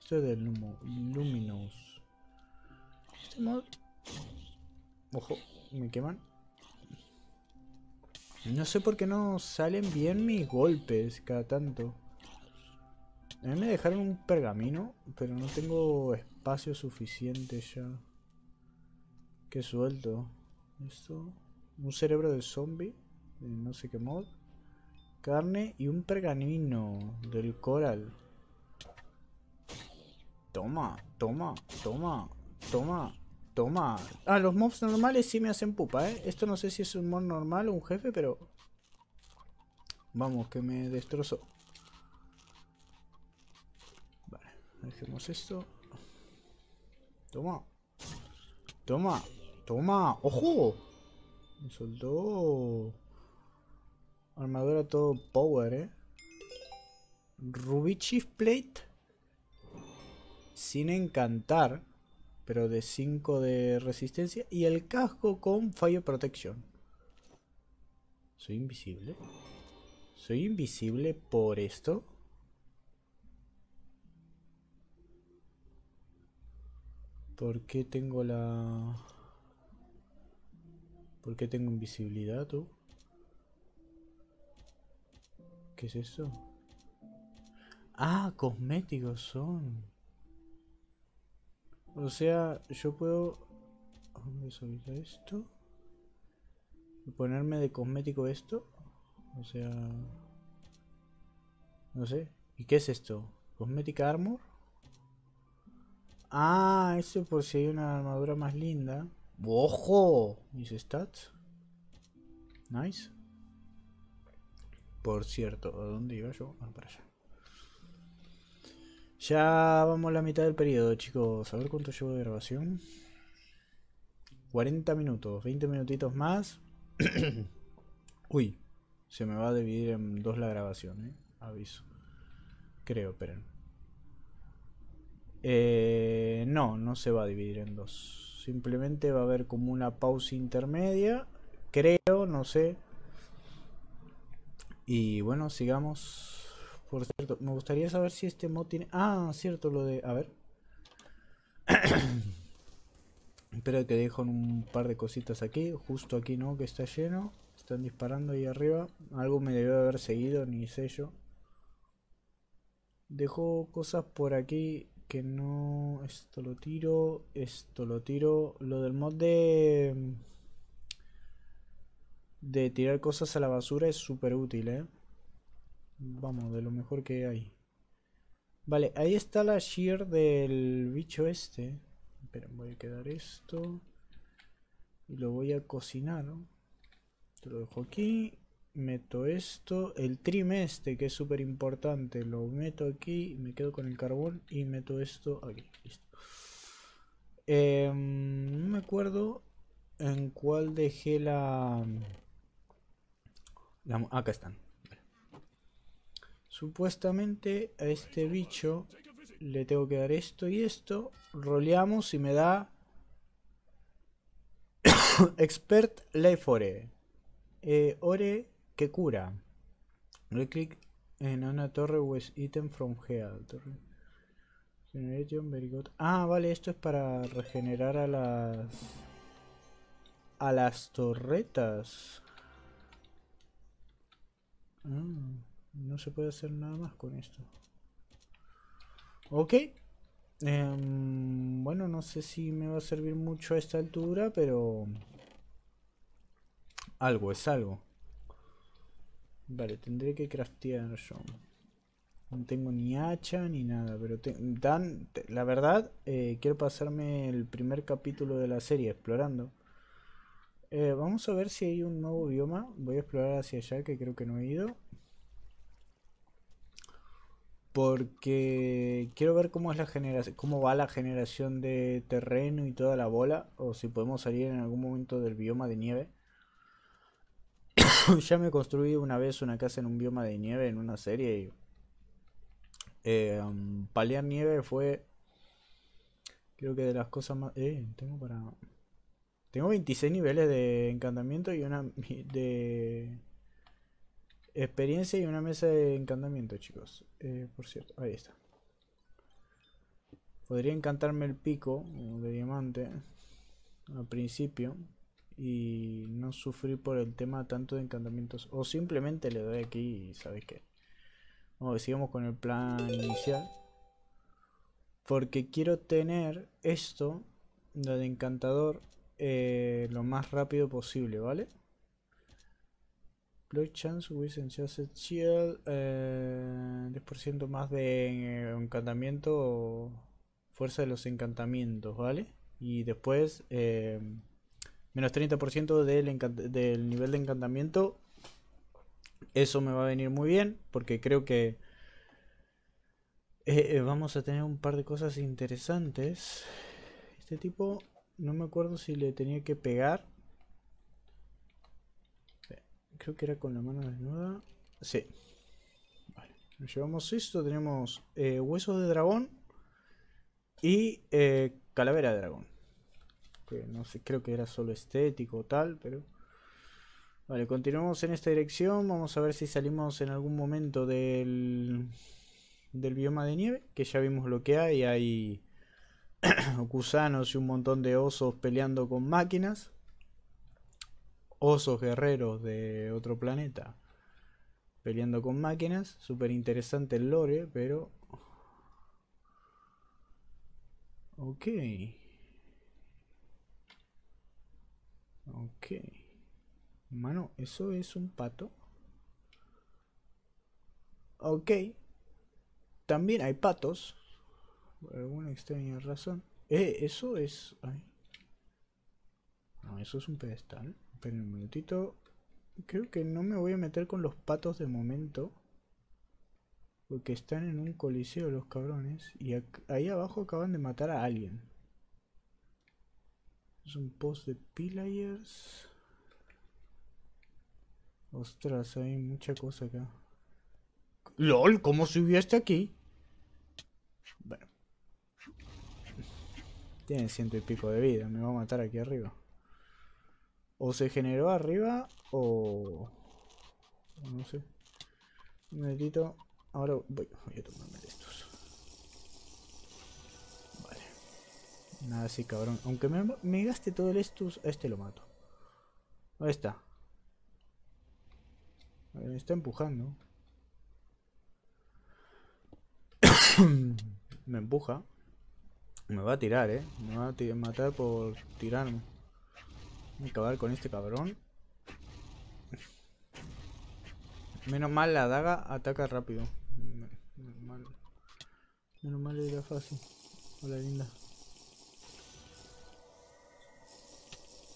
Esto de Lumo, Luminous. Este mod... Ojo, me queman. No sé por qué no salen bien mis golpes cada tanto. A mí me dejaron un pergamino, pero no tengo espacio suficiente ya. Que suelto. Esto. Un cerebro de zombie. no sé qué mod. Carne y un pergamino del coral. Toma, toma, toma, toma, toma. Ah, los mobs normales sí me hacen pupa, ¿eh? Esto no sé si es un mob normal o un jefe, pero... Vamos, que me destrozó. Vale, dejemos esto. Toma. Toma, toma. ¡Ojo! Me soltó... Armadura todo power, eh. Ruby Chief Plate. Sin encantar. Pero de 5 de resistencia. Y el casco con Fire Protection. ¿Soy invisible? ¿Soy invisible por esto? ¿Por qué tengo la...? ¿Por qué tengo invisibilidad, tú? ¿Qué es eso? Ah, cosméticos son. O sea, yo puedo... ¿Dónde subir esto? Ponerme de cosmético esto. O sea... No sé. ¿Y qué es esto? ¿Cosmética Armor? Ah, eso por si hay una armadura más linda. ¡Ojo! Mis stats. Nice. Por cierto, ¿a dónde iba yo? Ah, para allá. Ya vamos a la mitad del periodo, chicos. A ver cuánto llevo de grabación. 40 minutos, 20 minutitos más. Uy, se me va a dividir en dos la grabación, ¿eh? Aviso. Creo, pero eh, no, no se va a dividir en dos. Simplemente va a haber como una pausa intermedia. Creo, no sé. Y bueno, sigamos. Por cierto, me gustaría saber si este mod tiene... Ah, cierto, lo de... A ver. Espero que dejen un par de cositas aquí. Justo aquí, ¿no? Que está lleno. Están disparando ahí arriba. Algo me debió haber seguido, ni sé yo. Dejo cosas por aquí que no... Esto lo tiro. Esto lo tiro. Lo del mod de de tirar cosas a la basura es súper útil, ¿eh? Vamos, de lo mejor que hay. Vale, ahí está la shear del bicho este. pero voy a quedar esto. Y lo voy a cocinar. ¿no? Te lo dejo aquí. Meto esto. El trim este, que es súper importante. Lo meto aquí. Me quedo con el carbón. Y meto esto aquí. Listo. Em, no me acuerdo en cuál dejé la acá están. Supuestamente a este bicho le tengo que dar esto y esto. Roleamos y me da... Expert Life Ore. Eh, ore que cura. Le clic en una torre west item from hell. Ah, vale, esto es para regenerar a las... A las torretas. Mm, no se puede hacer nada más con esto. Ok. Em, bueno, no sé si me va a servir mucho a esta altura, pero... Algo es algo. Vale, tendré que craftear yo. No tengo ni hacha ni nada, pero Dan, la verdad, eh, quiero pasarme el primer capítulo de la serie explorando. Eh, vamos a ver si hay un nuevo bioma. Voy a explorar hacia allá, que creo que no he ido. Porque quiero ver cómo, es la generación, cómo va la generación de terreno y toda la bola. O si podemos salir en algún momento del bioma de nieve. ya me construí una vez una casa en un bioma de nieve en una serie. Y, eh, um, palear nieve fue... Creo que de las cosas más... Eh, tengo para... Tengo 26 niveles de encantamiento y una de experiencia y una mesa de encantamiento, chicos. Eh, por cierto, ahí está. Podría encantarme el pico de diamante al principio y no sufrir por el tema tanto de encantamientos. O simplemente le doy aquí y sabes qué. Vamos, sigamos con el plan inicial. Porque quiero tener esto, de encantador, eh, lo más rápido posible, ¿vale? Blood chance 10% eh, más de eh, encantamiento fuerza de los encantamientos, ¿vale? Y después menos 30% del, nivel de encantamiento. Eso me va a venir muy bien porque creo que vamos a tener un par de cosas interesantes. Este tipo no me acuerdo si le tenía que pegar. Creo que era con la mano desnuda. Sí. Vale. llevamos esto. Tenemos eh, huesos de dragón. Y eh, calavera de dragón. Que no sé, creo que era solo estético o tal, pero... Vale, continuamos en esta dirección. Vamos a ver si salimos en algún momento del, del bioma de nieve. Que ya vimos lo que hay. Hay gusanos y un montón de osos peleando con máquinas. Osos guerreros de otro planeta peleando con máquinas. Súper interesante el lore, pero... Ok. Ok. Mano, ¿eso es un pato? Ok. También hay patos. Por alguna extraña razón. ¡Eh! Eso es... No, eso es un pedestal. Esperen un minutito. Creo que no me voy a meter con los patos de momento. Porque están en un coliseo los cabrones. Y ahí abajo acaban de matar a alguien. Es un post de pillagers. Ostras, hay mucha cosa acá. ¡Lol! ¿Cómo subiste aquí? Tiene ciento y pico de vida, me va a matar aquí arriba. O se generó arriba o... No sé. Un momentito, Ahora voy, voy a tomarme de estos. Vale. Nada así, cabrón. Aunque me, gaste todo el estus, a este lo mato. Ahí está. me está empujando. me empuja. Me va a tirar, eh. Me va a matar por tirarme. Voy a acabar con este cabrón. Menos mal la daga ataca rápido. Menos mal. Menos mal era fácil. Hola linda.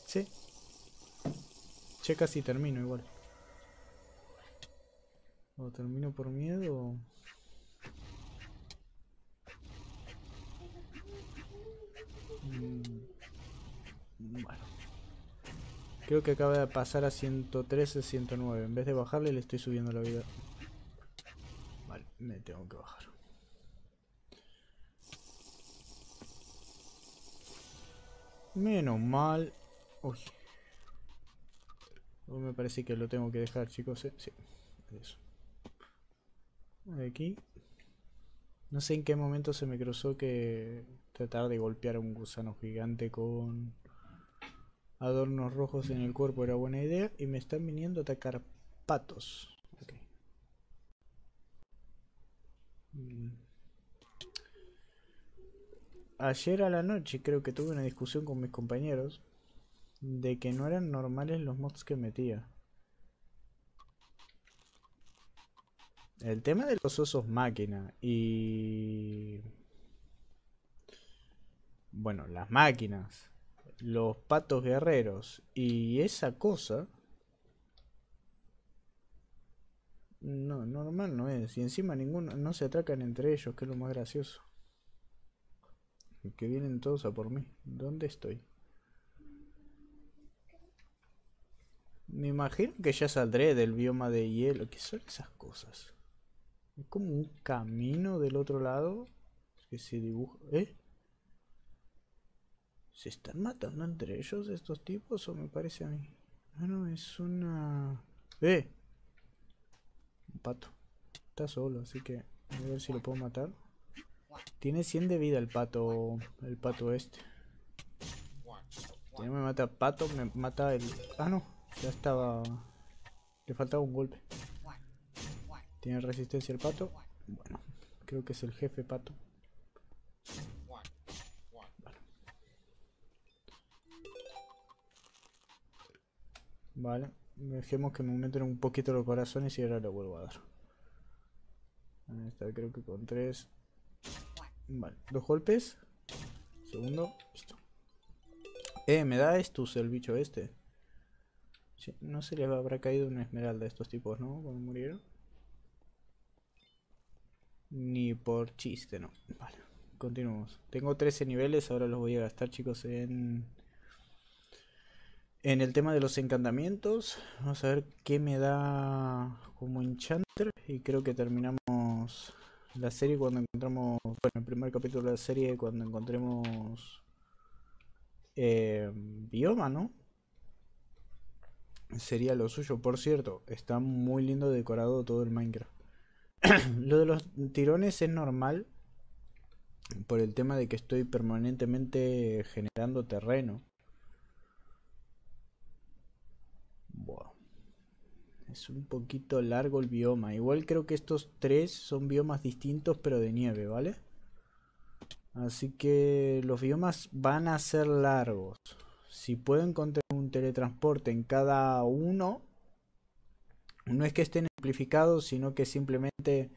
Sí. Checa si termino igual. O termino por miedo o... Creo que acaba de pasar a 113, 109. En vez de bajarle, le estoy subiendo la vida. Vale, me tengo que bajar. Menos mal. Uy. Me parece que lo tengo que dejar, chicos. Eh. Sí, eso. Aquí. No sé en qué momento se me cruzó que tratar de golpear a un gusano gigante con adornos rojos en el cuerpo era buena idea y me están viniendo a atacar patos. Mm. Ayer a la noche creo que tuve una discusión con mis compañeros de que no eran normales los mods que metía. El tema de los osos máquina y... Bueno, las máquinas los patos guerreros y esa cosa... No, normal no es. Y encima ninguno, no se atracan entre ellos, que es lo más gracioso. Que vienen todos a por mí. ¿Dónde estoy? Me imagino que ya saldré del bioma de hielo. ¿Qué son esas cosas? Es como un camino del otro lado que se dibuja. ¿Eh? ¿Se están matando entre ellos estos tipos o me parece a mí? no, es una... ¡Eh! Un pato. Está solo, así que a ver si lo puedo matar. Tiene 100 de vida el pato, el pato este. Si no me mata pato, me mata el... Ah, no, ya estaba... Le faltaba un golpe. Tiene resistencia el pato. Bueno, creo que es el jefe pato. Vale, dejemos que me metan un poquito los corazones y ahora lo vuelvo a dar. está creo que con tres. Vale, dos golpes. Segundo, listo. Eh, me da esto el bicho este. No se les habrá caído una esmeralda a estos tipos, ¿no? Cuando murieron. Ni por chiste, no. Vale, continuamos. Tengo 13 niveles, ahora los voy a gastar, chicos, en en el tema de los encantamientos, vamos a ver qué me da como enchanter. Y creo que terminamos la serie cuando encontramos, bueno, el primer capítulo de la serie cuando encontremos eh, bioma, ¿no? Sería lo suyo. Por cierto, está muy lindo decorado todo el Minecraft. lo de los tirones es normal por el tema de que estoy permanentemente generando terreno. Es un poquito largo el bioma. Igual creo que estos tres son biomas distintos, pero de nieve, ¿vale? Así que los biomas van a ser largos. Si puedo encontrar un teletransporte en cada uno, no es que estén amplificados, sino que simplemente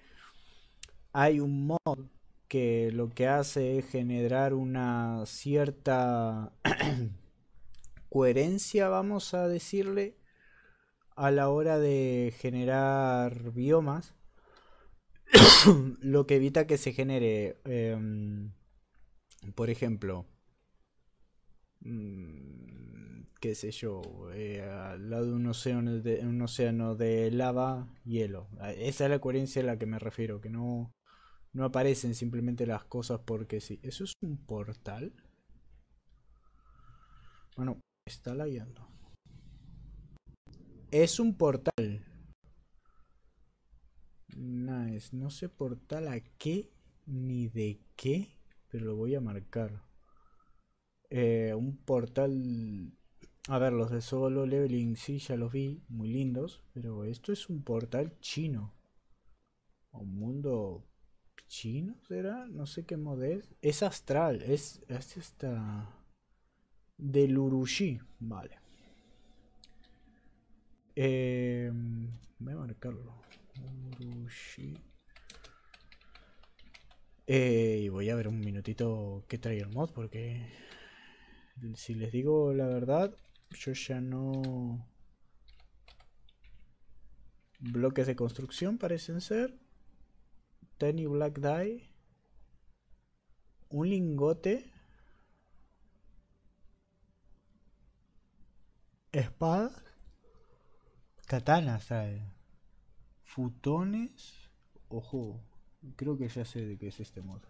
hay un mod que lo que hace es generar una cierta coherencia, vamos a decirle, a la hora de generar biomas, lo que evita que se genere, em, por ejemplo, mm, qué sé yo, eh, al lado de un océano de, un océano de lava, hielo. Ah, esa es la coherencia a la que me refiero, que no, aparecen simplemente las cosas porque sí. ¿Eso es un portal? Bueno, está lagueando. Es un portal. Nice. No sé portal a qué ni de qué, pero lo voy a marcar. Eh, un portal... A ver, los de solo leveling sí, ya los vi, muy lindos, pero esto es un portal chino. Un mundo chino será, no sé qué modo es. Es astral, es, es esta... Del vale. Em, voy a marcarlo. Eh, y voy a ver un minutito qué trae el mod, porque si les digo la verdad, yo ya no... Bloques de construcción parecen ser. Tiny Black dye Un lingote. Espada Katanas trae. Eh, futones. Ojo. Creo que ya sé de qué es este mod.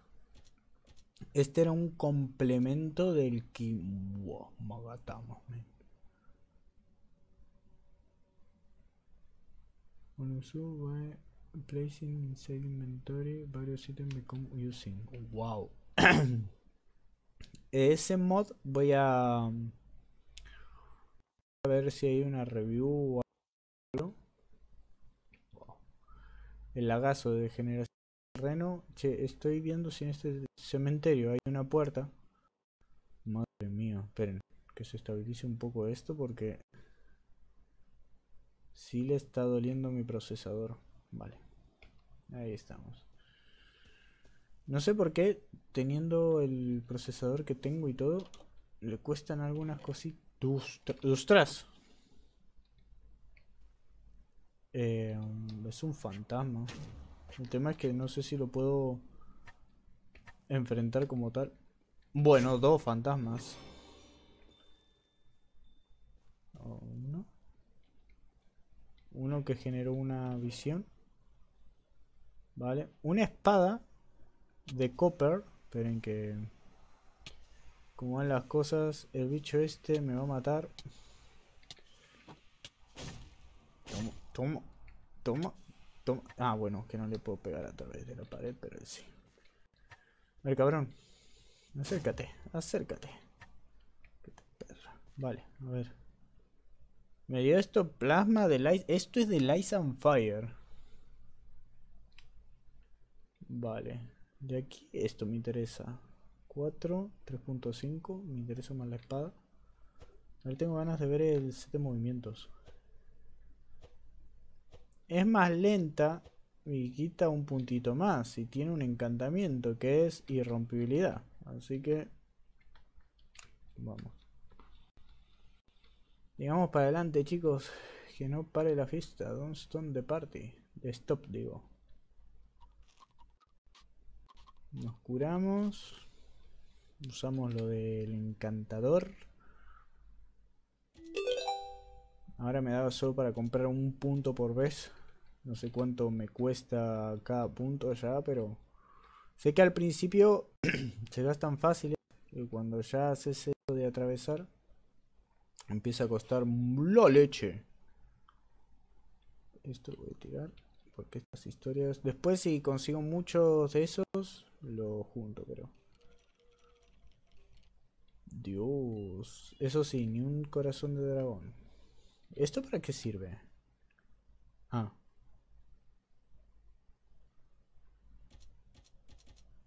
Este era un complemento del Kimbo. Magatama. Bueno, eso va placing inside inventory varios items become using. Wow. Ese mod voy a mm, a ver si hay una review el lagazo de generación de terreno. Che, estoy viendo si en este cementerio hay una puerta. Madre mía, esperen, que se estabilice un poco esto porque sí le está doliendo mi procesador. Vale, ahí estamos. No sé por qué, teniendo el procesador que tengo y todo, le cuestan algunas cositas. trazos? Em, es un fantasma. El tema es que no sé si lo puedo enfrentar como tal. Bueno, dos fantasmas. Uno. Uno que generó una visión. Vale. Una espada de copper. en que... Como van las cosas, el bicho este me va a matar. Toma, toma, toma. Ah, bueno, que no le puedo pegar a través de la pared, pero sí. A ver, cabrón. Acércate, acércate. Vale, a ver. Me dio esto plasma de light. Esto es de Light and Fire. Vale. De aquí esto me interesa. 4, 3.5. Me interesa más la espada. A ver, tengo ganas de ver el set de movimientos es más lenta y quita un puntito más. Y tiene un encantamiento que es irrompibilidad. Así que vamos. Digamos para adelante, chicos. Que no pare la fiesta. Don't stop the party. de stop, digo. Nos curamos. Usamos lo del encantador. Ahora me daba solo para comprar un punto por vez. No sé cuánto me cuesta cada punto ya, pero... Sé que al principio se tan fácil ¿eh? Y cuando ya haces eso de atravesar, empieza a costar la leche. Esto lo voy a tirar. Porque estas historias... Después si consigo muchos de esos, lo junto, pero... Dios. Eso sí, ni un corazón de dragón. ¿Esto para qué sirve? Ah.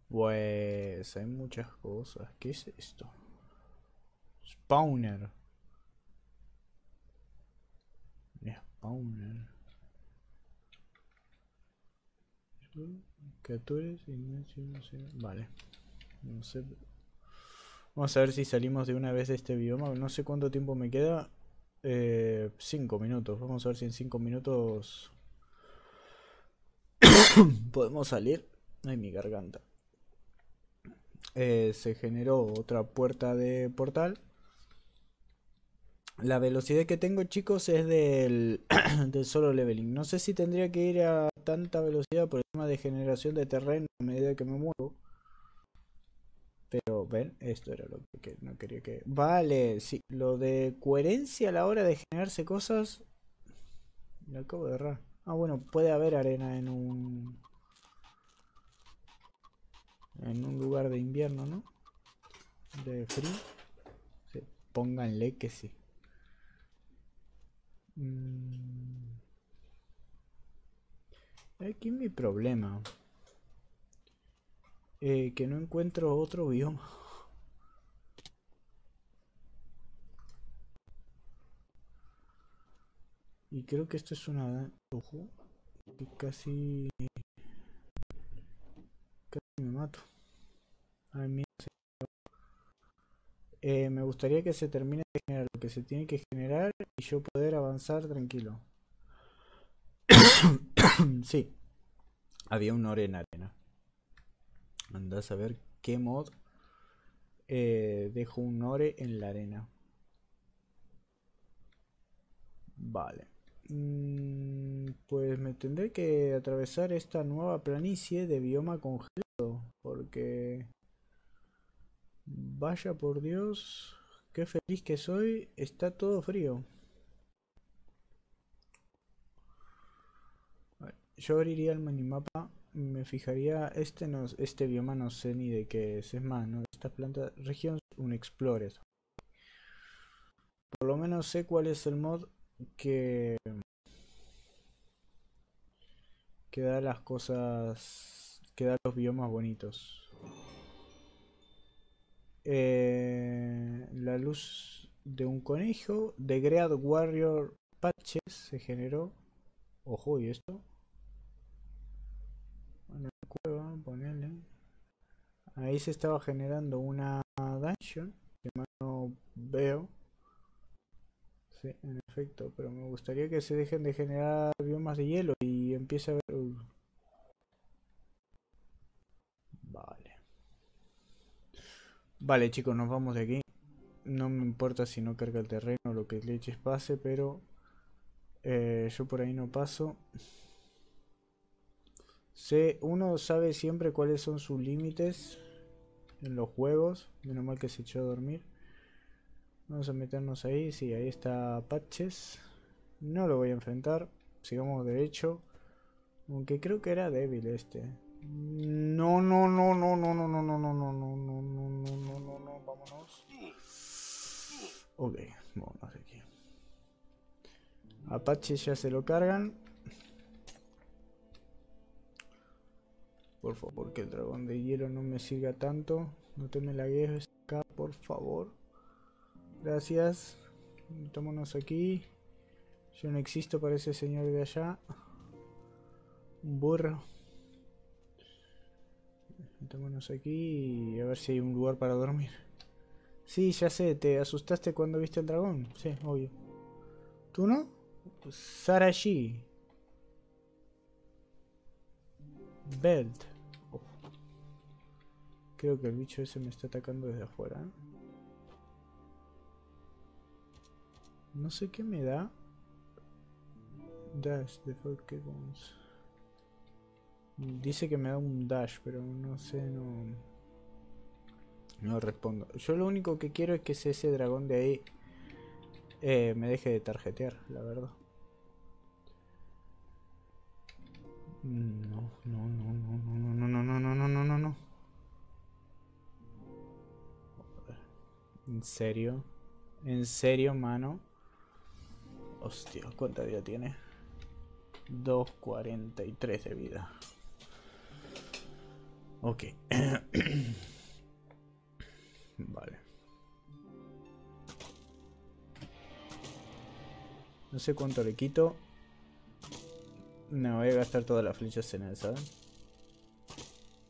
Pues hay muchas cosas. ¿Qué es esto? Spawner. Spawner. Vale. No sé. Vamos a ver si salimos de una vez de este bioma. No sé cuánto tiempo me queda. Eh, cinco minutos. Vamos a ver si en cinco minutos podemos salir. Ay, mi garganta. Eh, se generó otra puerta de portal. La velocidad que tengo, chicos, es del, del solo leveling. No sé si tendría que ir a tanta velocidad por el tema de generación de terreno a medida que me muevo. Pero ven, esto era lo que no quería que... Vale, sí, lo de coherencia a la hora de generarse cosas... Lo acabo de errar. Ah, bueno, puede haber arena en un... En un lugar de invierno, ¿no? De frío. pónganle que sí. Mm. Aquí mi problema. Eh, que no encuentro otro bioma. Y creo que esto es una... Ojo. Que casi... Casi me mato. Ay, mira. Eh, me gustaría que se termine de generar lo que se tiene que generar y yo poder avanzar tranquilo. sí. Había un ore en arena. Andás a ver qué mod eh, dejo un ore en la arena. Vale. Mm, pues me tendré que atravesar esta nueva planicie de bioma congelado. Porque... Vaya por Dios, qué feliz que soy. Está todo frío. Yo abriría el minimapa me fijaría, este, no, este bioma no sé ni de qué es, es más, ¿no? esta planta región un explorer. Por lo menos sé cuál es el mod que, que da las cosas, que da los biomas bonitos. Eh, la luz de un conejo, de Great Warrior Patches se generó. Ojo, y esto cueva, Ahí se estaba generando una dungeon, que no veo. Sí, en efecto, pero me gustaría que se dejen de generar biomas de hielo y empiece a ver... Vale. Vale chicos, nos vamos de aquí. No me importa si no carga el terreno o lo que leches pase, pero eh, yo por ahí no paso. Se, uno sabe siempre cuáles son sus límites en los juegos. Menos mal que se echó a dormir. Vamos a meternos ahí. Sí, ahí está Patches. No lo voy a enfrentar. Sigamos derecho. Aunque creo que era débil este. No, no, no, no, no, no, no, no, no, no, no, no, no, no, no, no, no, vámonos. Ok, vámonos aquí. Apache ya se lo cargan. Por favor, que el dragón de hielo no me sirva tanto. No te me guerra acá, por favor. Gracias. Metámonos aquí. Yo no existo para ese señor de allá. Un burro. Metámonos aquí y a ver si hay un lugar para dormir. Sí, ya sé, te asustaste cuando viste el dragón. Sí, obvio. ¿Tú no? Sarashi. Belt. Creo que el bicho ese me está atacando desde afuera. ¿eh? No sé qué me da. Dash, Dice que me da un dash, pero no sé, no... No respondo. Yo lo único que quiero es que ese dragón de ahí eh, me deje de tarjetear, la verdad. No, no, no, no, no, no, no, no, no, no, no, no, no. ¿En serio? ¿En serio, mano? Hostia, ¿cuánta vida tiene? 2.43 de vida. Ok. vale. No sé cuánto le quito. No, voy a gastar todas las flechas en ¿sabes?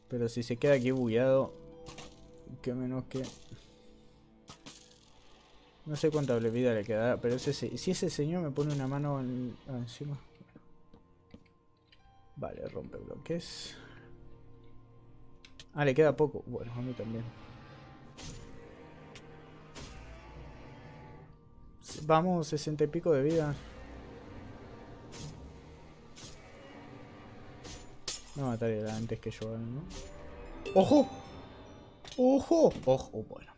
Pero si se queda aquí bugueado, que menos que... No sé cuánta vida le queda, pero ese, si ese señor me pone una mano ah, encima... Vale, rompe bloques. Ah, le queda poco. Bueno, a mí también. Vamos, 60 y pico de vida. No mataré antes que yo, ¿no? ¡Ojo! ¡Ojo! ¡Ojo! Oh, bueno.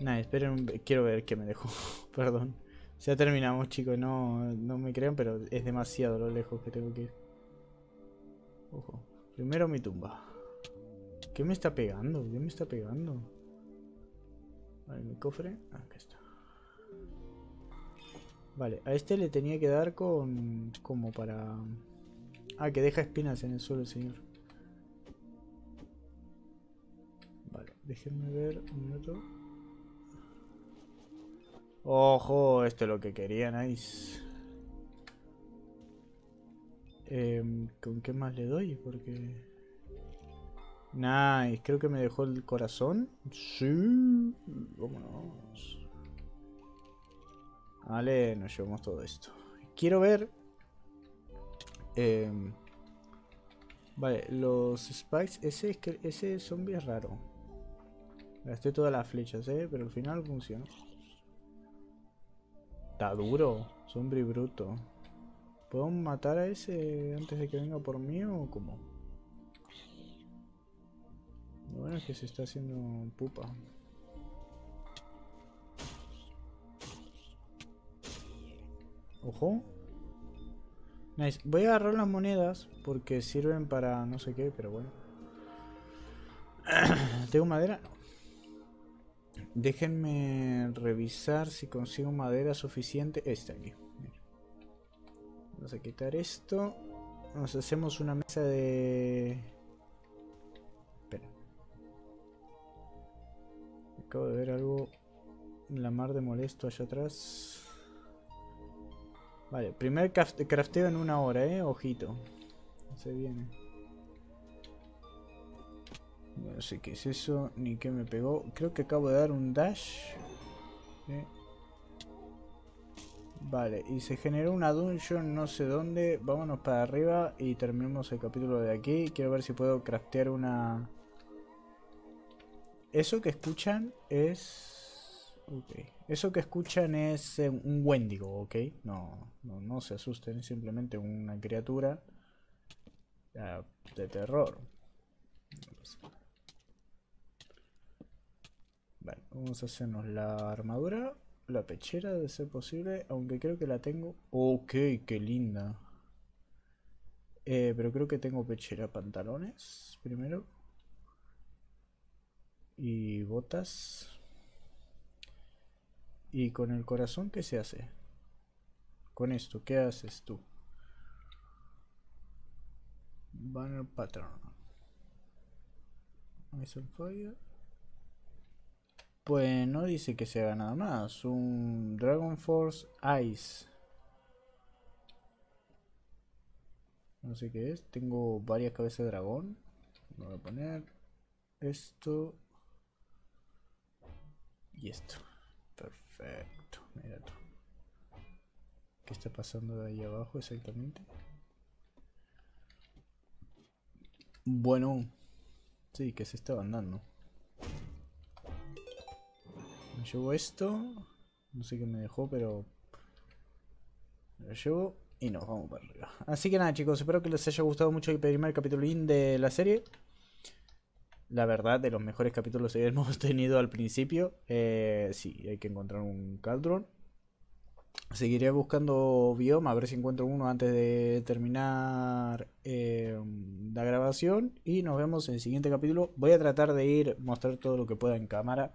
Nada, esperen. Quiero ver qué me dejó. Perdón. Ya terminamos, chicos. No, no me crean, pero es demasiado lo lejos que tengo que ir. Ojo. Primero mi tumba. ¿Qué me está pegando? ¿Qué me está pegando? Vale, mi cofre. Aquí está. Vale, a este le tenía que dar con... Como para... Ah, que deja espinas en el suelo señor. Vale, déjenme ver un minuto. ¡Ojo! Esto es lo que quería, nice. Em, ¿Con qué más le doy? Porque... Nice, creo que me dejó el corazón. Sí, vámonos. Vale, nos llevamos todo esto. Quiero ver Em, vale, los spikes. Ese, es que, ese zombie es raro. Gasté todas las flechas, ¿eh? Pero al final funciona Está duro. Zombie bruto. ¿Puedo matar a ese antes de que venga por mí o cómo? Lo bueno es que se está haciendo pupa. Ojo. Nice. Voy a agarrar las monedas porque sirven para no sé qué, pero bueno. ¿Tengo madera? Déjenme revisar si consigo madera suficiente. Esta aquí. Vamos a quitar esto. Nos hacemos una mesa de... Espera. Acabo de ver algo... La mar de molesto allá atrás. Vale, primer crafteo en una hora, eh. Ojito. Se viene. No sé qué es eso, ni qué me pegó. Creo que acabo de dar un dash. Eh. Vale, y se generó una dungeon no sé dónde. Vámonos para arriba y terminemos el capítulo de aquí. Quiero ver si puedo craftear una... Eso que escuchan es... Eso que escuchan es eh, un Wendigo, ¿ok? No, no, se asusten, es simplemente una criatura ah, de terror. Bueno, vamos a hacernos la armadura, la pechera de ser posible, aunque creo que la tengo... Ok, qué linda. Eh, pero creo que tengo pechera, pantalones primero. Y botas. ¿Y con el corazón qué se hace? Con esto, ¿qué haces tú? Banner pattern. Ice fire. Pues no dice que se haga nada más. Un Dragon Force Ice. No sé qué es. Tengo varias cabezas de dragón. voy a poner esto y esto. Perfecto, mira tú. ¿Qué está pasando de ahí abajo exactamente? Bueno, sí, que se estaba andando. Me llevo esto. No sé qué me dejó, pero... Lo llevo y nos vamos para arriba. Así que nada chicos, espero que les haya gustado mucho el primer capítulo de la serie la verdad, de los mejores capítulos que hemos tenido al principio. Eh, sí, hay que encontrar un Caldron. Seguiré buscando bioma, a ver si encuentro uno antes de terminar eh, la grabación. Y nos vemos en el siguiente capítulo. Voy a tratar de ir, mostrar todo lo que pueda en cámara.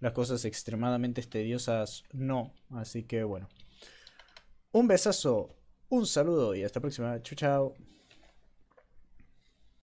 Las cosas extremadamente tediosas no. Así que bueno. Un besazo, un saludo y hasta la próxima. Chao, chao.